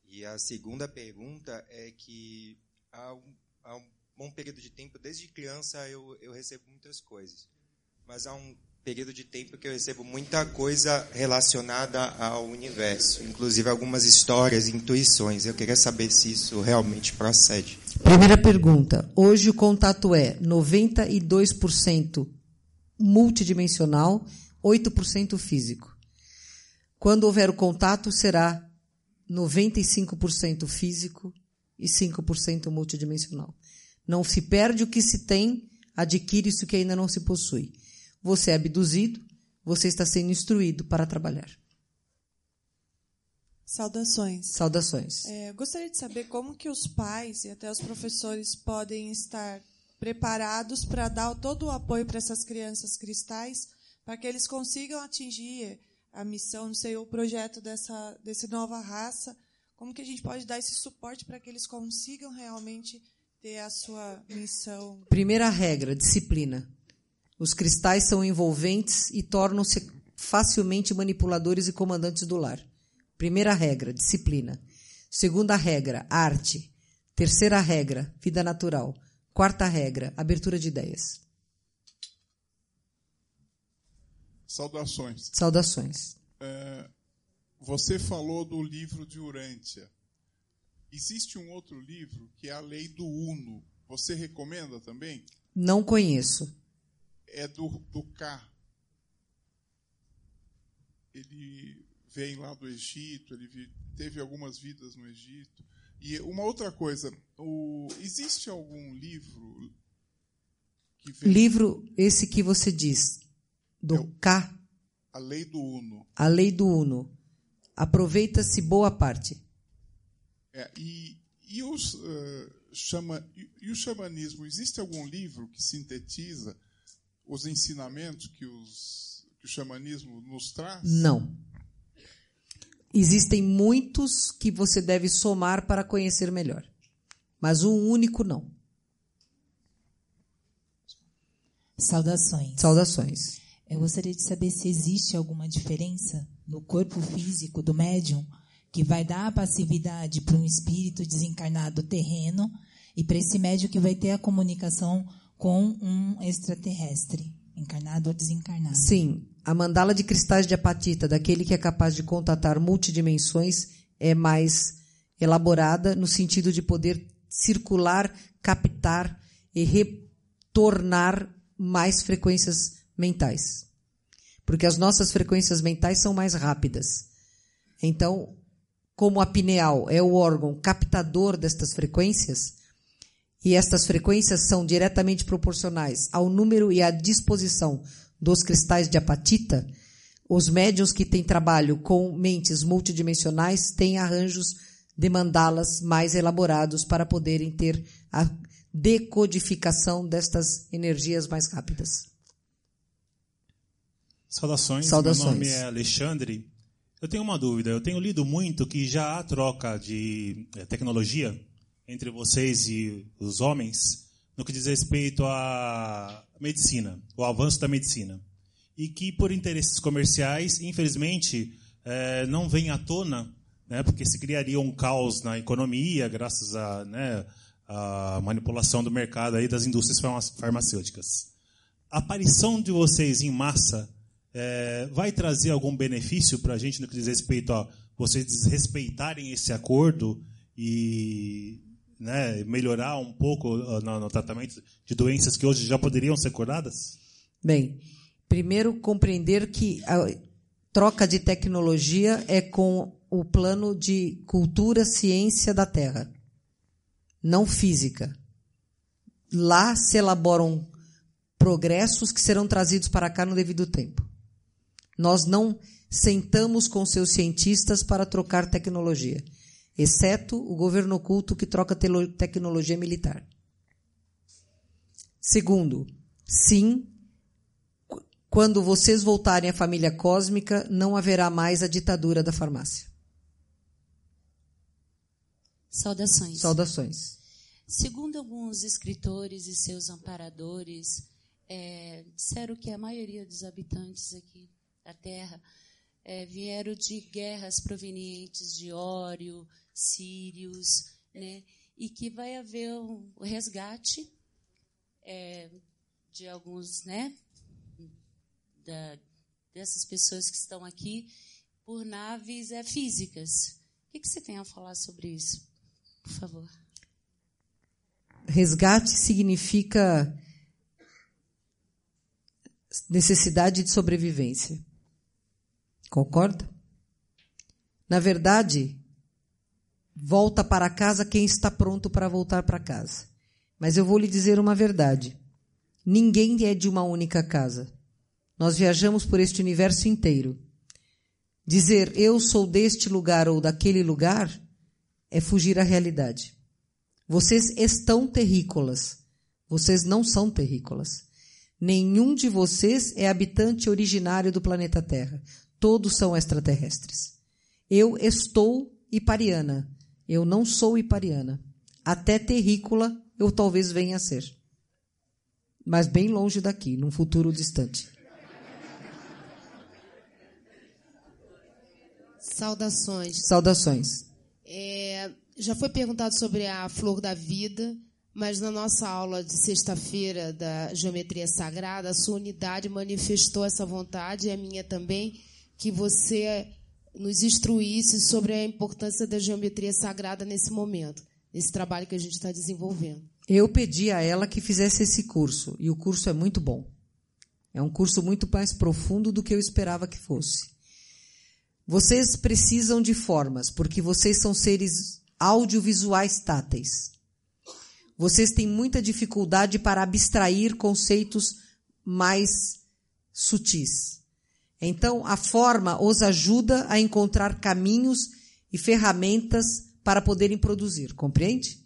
E a segunda pergunta é que há um, há um bom período de tempo, desde criança eu, eu recebo muitas coisas, mas há um período de tempo que eu recebo muita coisa relacionada ao universo, inclusive algumas histórias, intuições. Eu queria saber se isso realmente procede. Primeira pergunta. Hoje o contato é 92% multidimensional, 8% físico. Quando houver o contato, será 95% físico e 5% multidimensional. Não se perde o que se tem, adquire isso que ainda não se possui. Você é abduzido, você está sendo instruído para trabalhar. Saudações. Saudações. É, gostaria de saber como que os pais e até os professores podem estar preparados para dar todo o apoio para essas crianças cristais, para que eles consigam atingir a missão, não sei, o projeto dessa desse nova raça. Como que a gente pode dar esse suporte para que eles consigam realmente ter a sua missão? Primeira regra, disciplina. Os cristais são envolventes e tornam-se facilmente manipuladores e comandantes do lar. Primeira regra, disciplina. Segunda regra, arte. Terceira regra, vida natural. Quarta regra, abertura de ideias. Saudações. Saudações. É, você falou do livro de Urântia. Existe um outro livro que é A Lei do Uno. Você recomenda também? Não conheço é do, do K. Ele vem lá do Egito, ele teve algumas vidas no Egito. E uma outra coisa, o, existe algum livro que vem... Livro esse que você diz, do é K. A Lei do Uno. A Lei do Uno. Aproveita-se boa parte. É, e, e os, uh, chama, e, e o xamanismo, existe algum livro que sintetiza os ensinamentos que, os, que o xamanismo nos traz? Não. Existem muitos que você deve somar para conhecer melhor, mas um único não. Saudações. Saudações. Eu gostaria de saber se existe alguma diferença no corpo físico do médium que vai dar a passividade para um espírito desencarnado terreno e para esse médium que vai ter a comunicação com um extraterrestre, encarnado ou desencarnado. Sim, a mandala de cristais de apatita, daquele que é capaz de contatar multidimensões, é mais elaborada no sentido de poder circular, captar e retornar mais frequências mentais. Porque as nossas frequências mentais são mais rápidas. Então, como a pineal é o órgão captador destas frequências, e estas frequências são diretamente proporcionais ao número e à disposição dos cristais de apatita, os médios que têm trabalho com mentes multidimensionais têm arranjos de mandalas mais elaborados para poderem ter a decodificação destas energias mais rápidas. Saudações, Saudações. meu nome é Alexandre. Eu tenho uma dúvida. Eu tenho lido muito que já há troca de eh, tecnologia entre vocês e os homens no que diz respeito à medicina, o avanço da medicina. E que, por interesses comerciais, infelizmente, é, não vem à tona, né, porque se criaria um caos na economia, graças à né, manipulação do mercado aí das indústrias farmacêuticas. A aparição de vocês em massa é, vai trazer algum benefício para a gente no que diz respeito a vocês desrespeitarem esse acordo e né, melhorar um pouco uh, no, no tratamento de doenças que hoje já poderiam ser curadas? Bem, primeiro compreender que a troca de tecnologia é com o plano de cultura, ciência da Terra, não física. Lá se elaboram progressos que serão trazidos para cá no devido tempo. Nós não sentamos com seus cientistas para trocar tecnologia exceto o governo oculto que troca tecnologia militar. Segundo, sim, quando vocês voltarem à família cósmica, não haverá mais a ditadura da farmácia. Saudações. Saudações. Segundo alguns escritores e seus amparadores, é, disseram que a maioria dos habitantes aqui da Terra é, vieram de guerras provenientes de Ório, Sírios, né? e que vai haver um resgate é, de alguns, né, da, dessas pessoas que estão aqui por naves é, físicas. O que, que você tem a falar sobre isso, por favor? Resgate significa necessidade de sobrevivência. Concorda? Na verdade, volta para casa quem está pronto para voltar para casa. Mas eu vou lhe dizer uma verdade: ninguém é de uma única casa. Nós viajamos por este universo inteiro. Dizer eu sou deste lugar ou daquele lugar é fugir à realidade. Vocês estão terrícolas. Vocês não são terrícolas. Nenhum de vocês é habitante originário do planeta Terra. Todos são extraterrestres. Eu estou hipariana. Eu não sou hipariana. Até terrícola eu talvez venha a ser. Mas bem longe daqui, num futuro distante. Saudações. Saudações. É, já foi perguntado sobre a flor da vida, mas na nossa aula de sexta-feira da geometria sagrada, a sua unidade manifestou essa vontade e a minha também que você nos instruísse sobre a importância da geometria sagrada nesse momento, nesse trabalho que a gente está desenvolvendo. Eu pedi a ela que fizesse esse curso, e o curso é muito bom. É um curso muito mais profundo do que eu esperava que fosse. Vocês precisam de formas, porque vocês são seres audiovisuais táteis. Vocês têm muita dificuldade para abstrair conceitos mais sutis. Então, a forma os ajuda a encontrar caminhos e ferramentas para poderem produzir, compreende?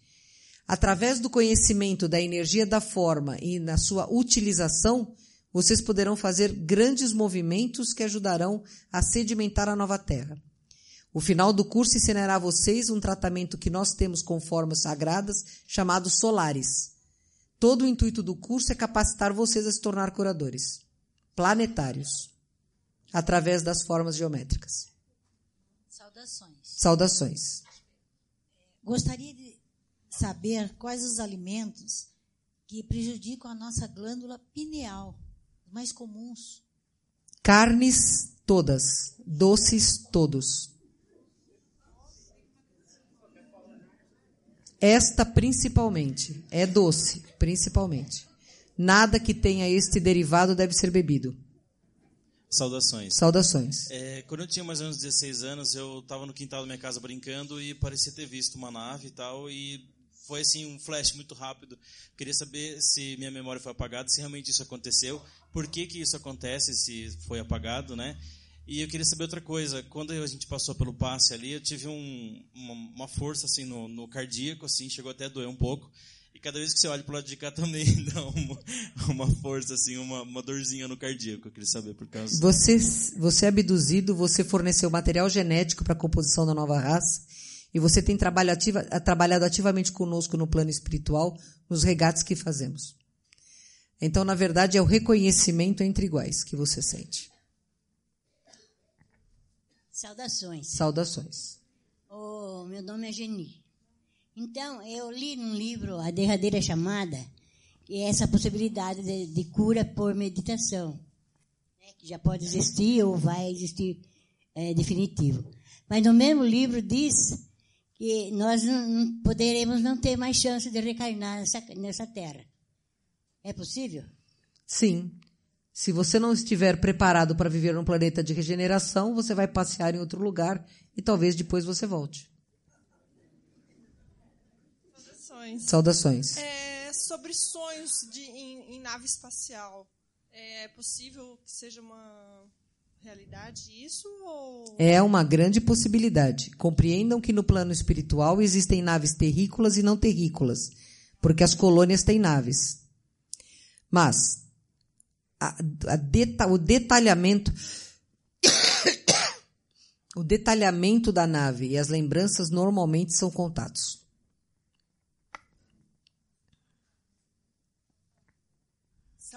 Através do conhecimento da energia da forma e na sua utilização, vocês poderão fazer grandes movimentos que ajudarão a sedimentar a nova terra. O final do curso ensinará a vocês um tratamento que nós temos com formas sagradas, chamado solares. Todo o intuito do curso é capacitar vocês a se tornar curadores planetários através das formas geométricas. Saudações. Saudações. Gostaria de saber quais os alimentos que prejudicam a nossa glândula pineal, mais comuns. Carnes todas, doces todos. Esta principalmente, é doce, principalmente. Nada que tenha este derivado deve ser bebido. Saudações. Saudações. É, quando eu tinha mais ou menos 16 anos, eu estava no quintal da minha casa brincando e parecia ter visto uma nave e tal, e foi assim um flash muito rápido. Queria saber se minha memória foi apagada, se realmente isso aconteceu, por que que isso acontece, se foi apagado, né? E eu queria saber outra coisa. Quando a gente passou pelo passe ali, eu tive um, uma, uma, força assim no, no cardíaco, assim, chegou até a doer um pouco cada vez que você olha pro lado de cá também <laughs> dá uma, uma força, assim, uma, uma dorzinha no cardíaco, eu queria saber por causa. Você, você é abduzido, você forneceu material genético para a composição da nova raça e você tem trabalho ativa, trabalhado ativamente conosco no plano espiritual nos regates que fazemos. Então, na verdade, é o reconhecimento entre iguais que você sente. Saudações. Saudações. Oh, meu nome é Geni. Então, eu li num livro, A Derradeira Chamada, que é essa possibilidade de, de cura por meditação, né, que já pode existir ou vai existir é, definitivo. Mas no mesmo livro diz que nós não, não poderemos não ter mais chance de reencarnar nessa, nessa terra. É possível? Sim. Se você não estiver preparado para viver num planeta de regeneração, você vai passear em outro lugar e talvez depois você volte. Saudações. Saudações. É, sobre sonhos de, em, em nave espacial. É possível que seja uma realidade isso? Ou... É uma grande possibilidade. Compreendam que no plano espiritual existem naves terrícolas e não terrícolas, porque as colônias têm naves. Mas a, a deta, o detalhamento. <coughs> o detalhamento da nave e as lembranças normalmente são contatos.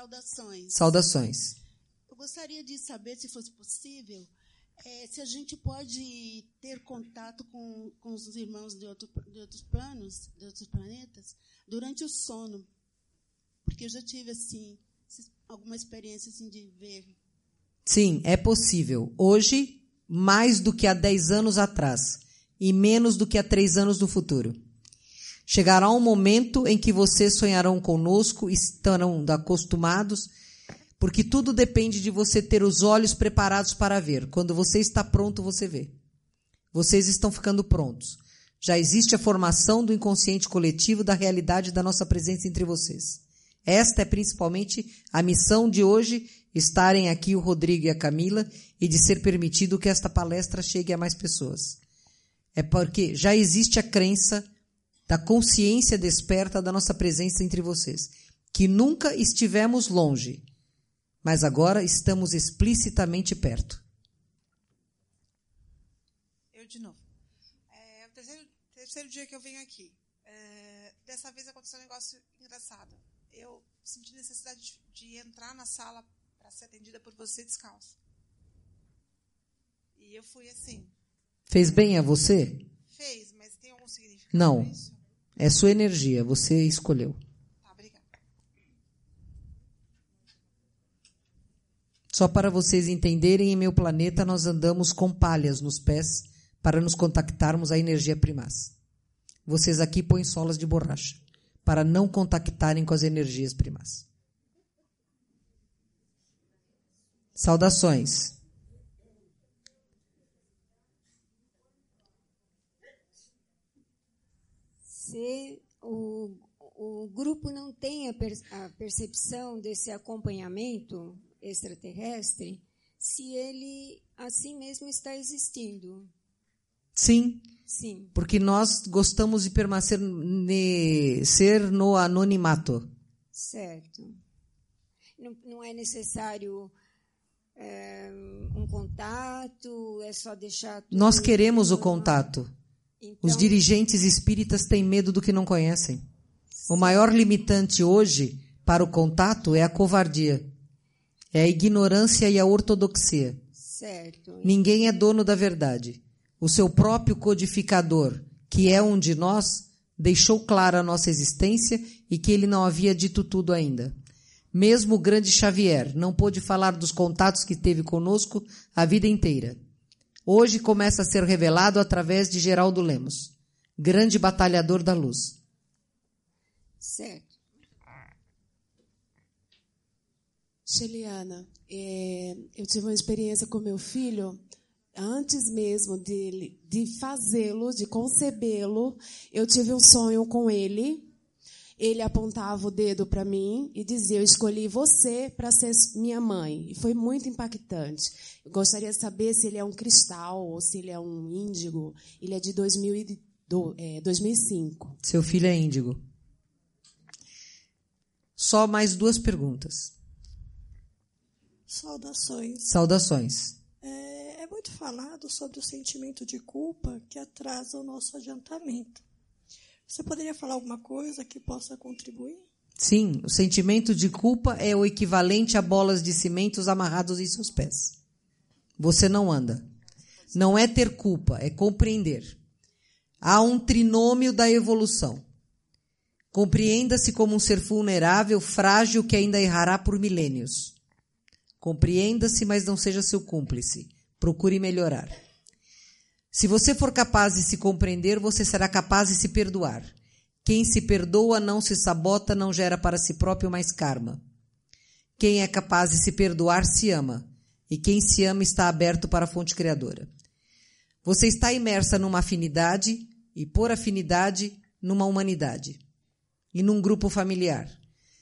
Saudações. Saudações. Eu gostaria de saber, se fosse possível, é, se a gente pode ter contato com, com os irmãos de, outro, de outros planos, de outros planetas, durante o sono. Porque eu já tive, assim, alguma experiência assim, de ver. Sim, é possível. Hoje, mais do que há 10 anos atrás. E menos do que há 3 anos no futuro. Chegará um momento em que vocês sonharão conosco, estarão acostumados, porque tudo depende de você ter os olhos preparados para ver. Quando você está pronto, você vê. Vocês estão ficando prontos. Já existe a formação do inconsciente coletivo da realidade da nossa presença entre vocês. Esta é principalmente a missão de hoje, estarem aqui o Rodrigo e a Camila e de ser permitido que esta palestra chegue a mais pessoas. É porque já existe a crença da consciência desperta da nossa presença entre vocês, que nunca estivemos longe, mas agora estamos explicitamente perto. Eu de novo. É, é o terceiro, terceiro dia que eu venho aqui. É, dessa vez aconteceu um negócio engraçado. Eu senti necessidade de, de entrar na sala para ser atendida por você descalço. E eu fui assim. Fez bem a você? Fez, mas tem algum significado? Não. Isso? É sua energia, você escolheu. Tá, Só para vocês entenderem, em meu planeta nós andamos com palhas nos pés para nos contactarmos à energia primaz. Vocês aqui põem solas de borracha para não contactarem com as energias primaz. Saudações. se o, o grupo não tem a, per, a percepção desse acompanhamento extraterrestre se ele assim mesmo está existindo. Sim. Sim. Porque nós gostamos de permanecer ne, ser no anonimato. Certo. Não, não é necessário é, um contato, é só deixar. Nós queremos o contato. Então, Os dirigentes espíritas têm medo do que não conhecem. O maior limitante hoje para o contato é a covardia, é a ignorância e a ortodoxia. Certo. Ninguém é dono da verdade. O seu próprio codificador, que é um de nós, deixou clara a nossa existência e que ele não havia dito tudo ainda. Mesmo o grande Xavier não pôde falar dos contatos que teve conosco a vida inteira hoje começa a ser revelado através de Geraldo Lemos, grande batalhador da luz. Certo. Sheliana, é, eu tive uma experiência com meu filho. Antes mesmo de, de fazê-lo, de concebê-lo, eu tive um sonho com ele ele apontava o dedo para mim e dizia: Eu escolhi você para ser minha mãe. E foi muito impactante. Eu gostaria de saber se ele é um cristal ou se ele é um índigo. Ele é de 2000, é, 2005. Seu filho é índigo. Só mais duas perguntas. Saudações. Saudações. É, é muito falado sobre o sentimento de culpa que atrasa o nosso adiantamento. Você poderia falar alguma coisa que possa contribuir? Sim, o sentimento de culpa é o equivalente a bolas de cimentos amarrados em seus pés. Você não anda. Não é ter culpa, é compreender. Há um trinômio da evolução. Compreenda-se como um ser vulnerável, frágil, que ainda errará por milênios. Compreenda-se, mas não seja seu cúmplice. Procure melhorar. Se você for capaz de se compreender, você será capaz de se perdoar. Quem se perdoa não se sabota, não gera para si próprio mais karma. Quem é capaz de se perdoar se ama, e quem se ama está aberto para a fonte criadora. Você está imersa numa afinidade e, por afinidade, numa humanidade e num grupo familiar.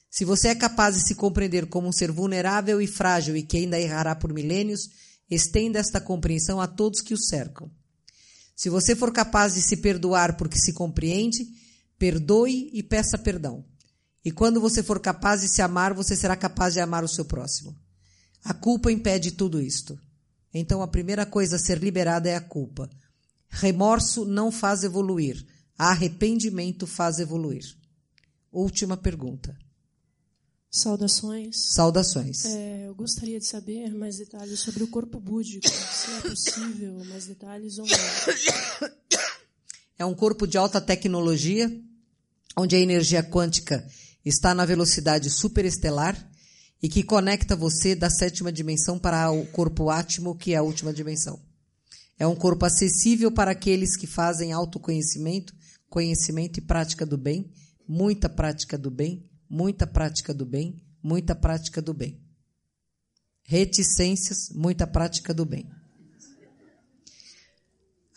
Se você é capaz de se compreender como um ser vulnerável e frágil e que ainda errará por milênios, estenda esta compreensão a todos que o cercam. Se você for capaz de se perdoar porque se compreende, perdoe e peça perdão. E quando você for capaz de se amar, você será capaz de amar o seu próximo. A culpa impede tudo isto. Então a primeira coisa a ser liberada é a culpa. Remorso não faz evoluir, arrependimento faz evoluir. Última pergunta. Saudações. Saudações. É, eu gostaria de saber mais detalhes sobre o corpo búdico, se é possível, mais detalhes ou não. É um corpo de alta tecnologia, onde a energia quântica está na velocidade superestelar e que conecta você da sétima dimensão para o corpo átimo, que é a última dimensão. É um corpo acessível para aqueles que fazem autoconhecimento, conhecimento e prática do bem, muita prática do bem muita prática do bem, muita prática do bem. Reticências, muita prática do bem.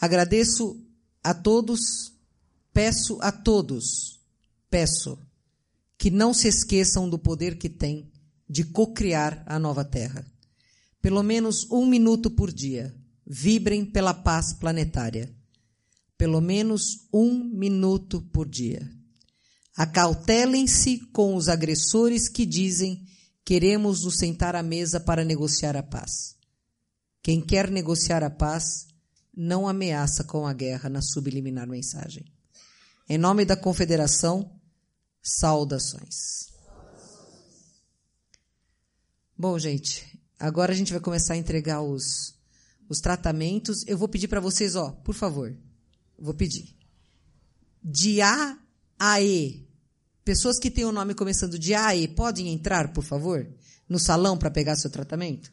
Agradeço a todos, peço a todos, peço que não se esqueçam do poder que tem de cocriar a nova terra. Pelo menos um minuto por dia, vibrem pela paz planetária. Pelo menos um minuto por dia. Acautelem-se com os agressores que dizem: queremos nos sentar à mesa para negociar a paz. Quem quer negociar a paz não ameaça com a guerra na subliminar mensagem. Em nome da Confederação, saudações. Bom, gente, agora a gente vai começar a entregar os, os tratamentos. Eu vou pedir para vocês, ó, por favor, vou pedir. De A a E, Pessoas que têm o nome começando de A e podem entrar, por favor, no salão para pegar seu tratamento?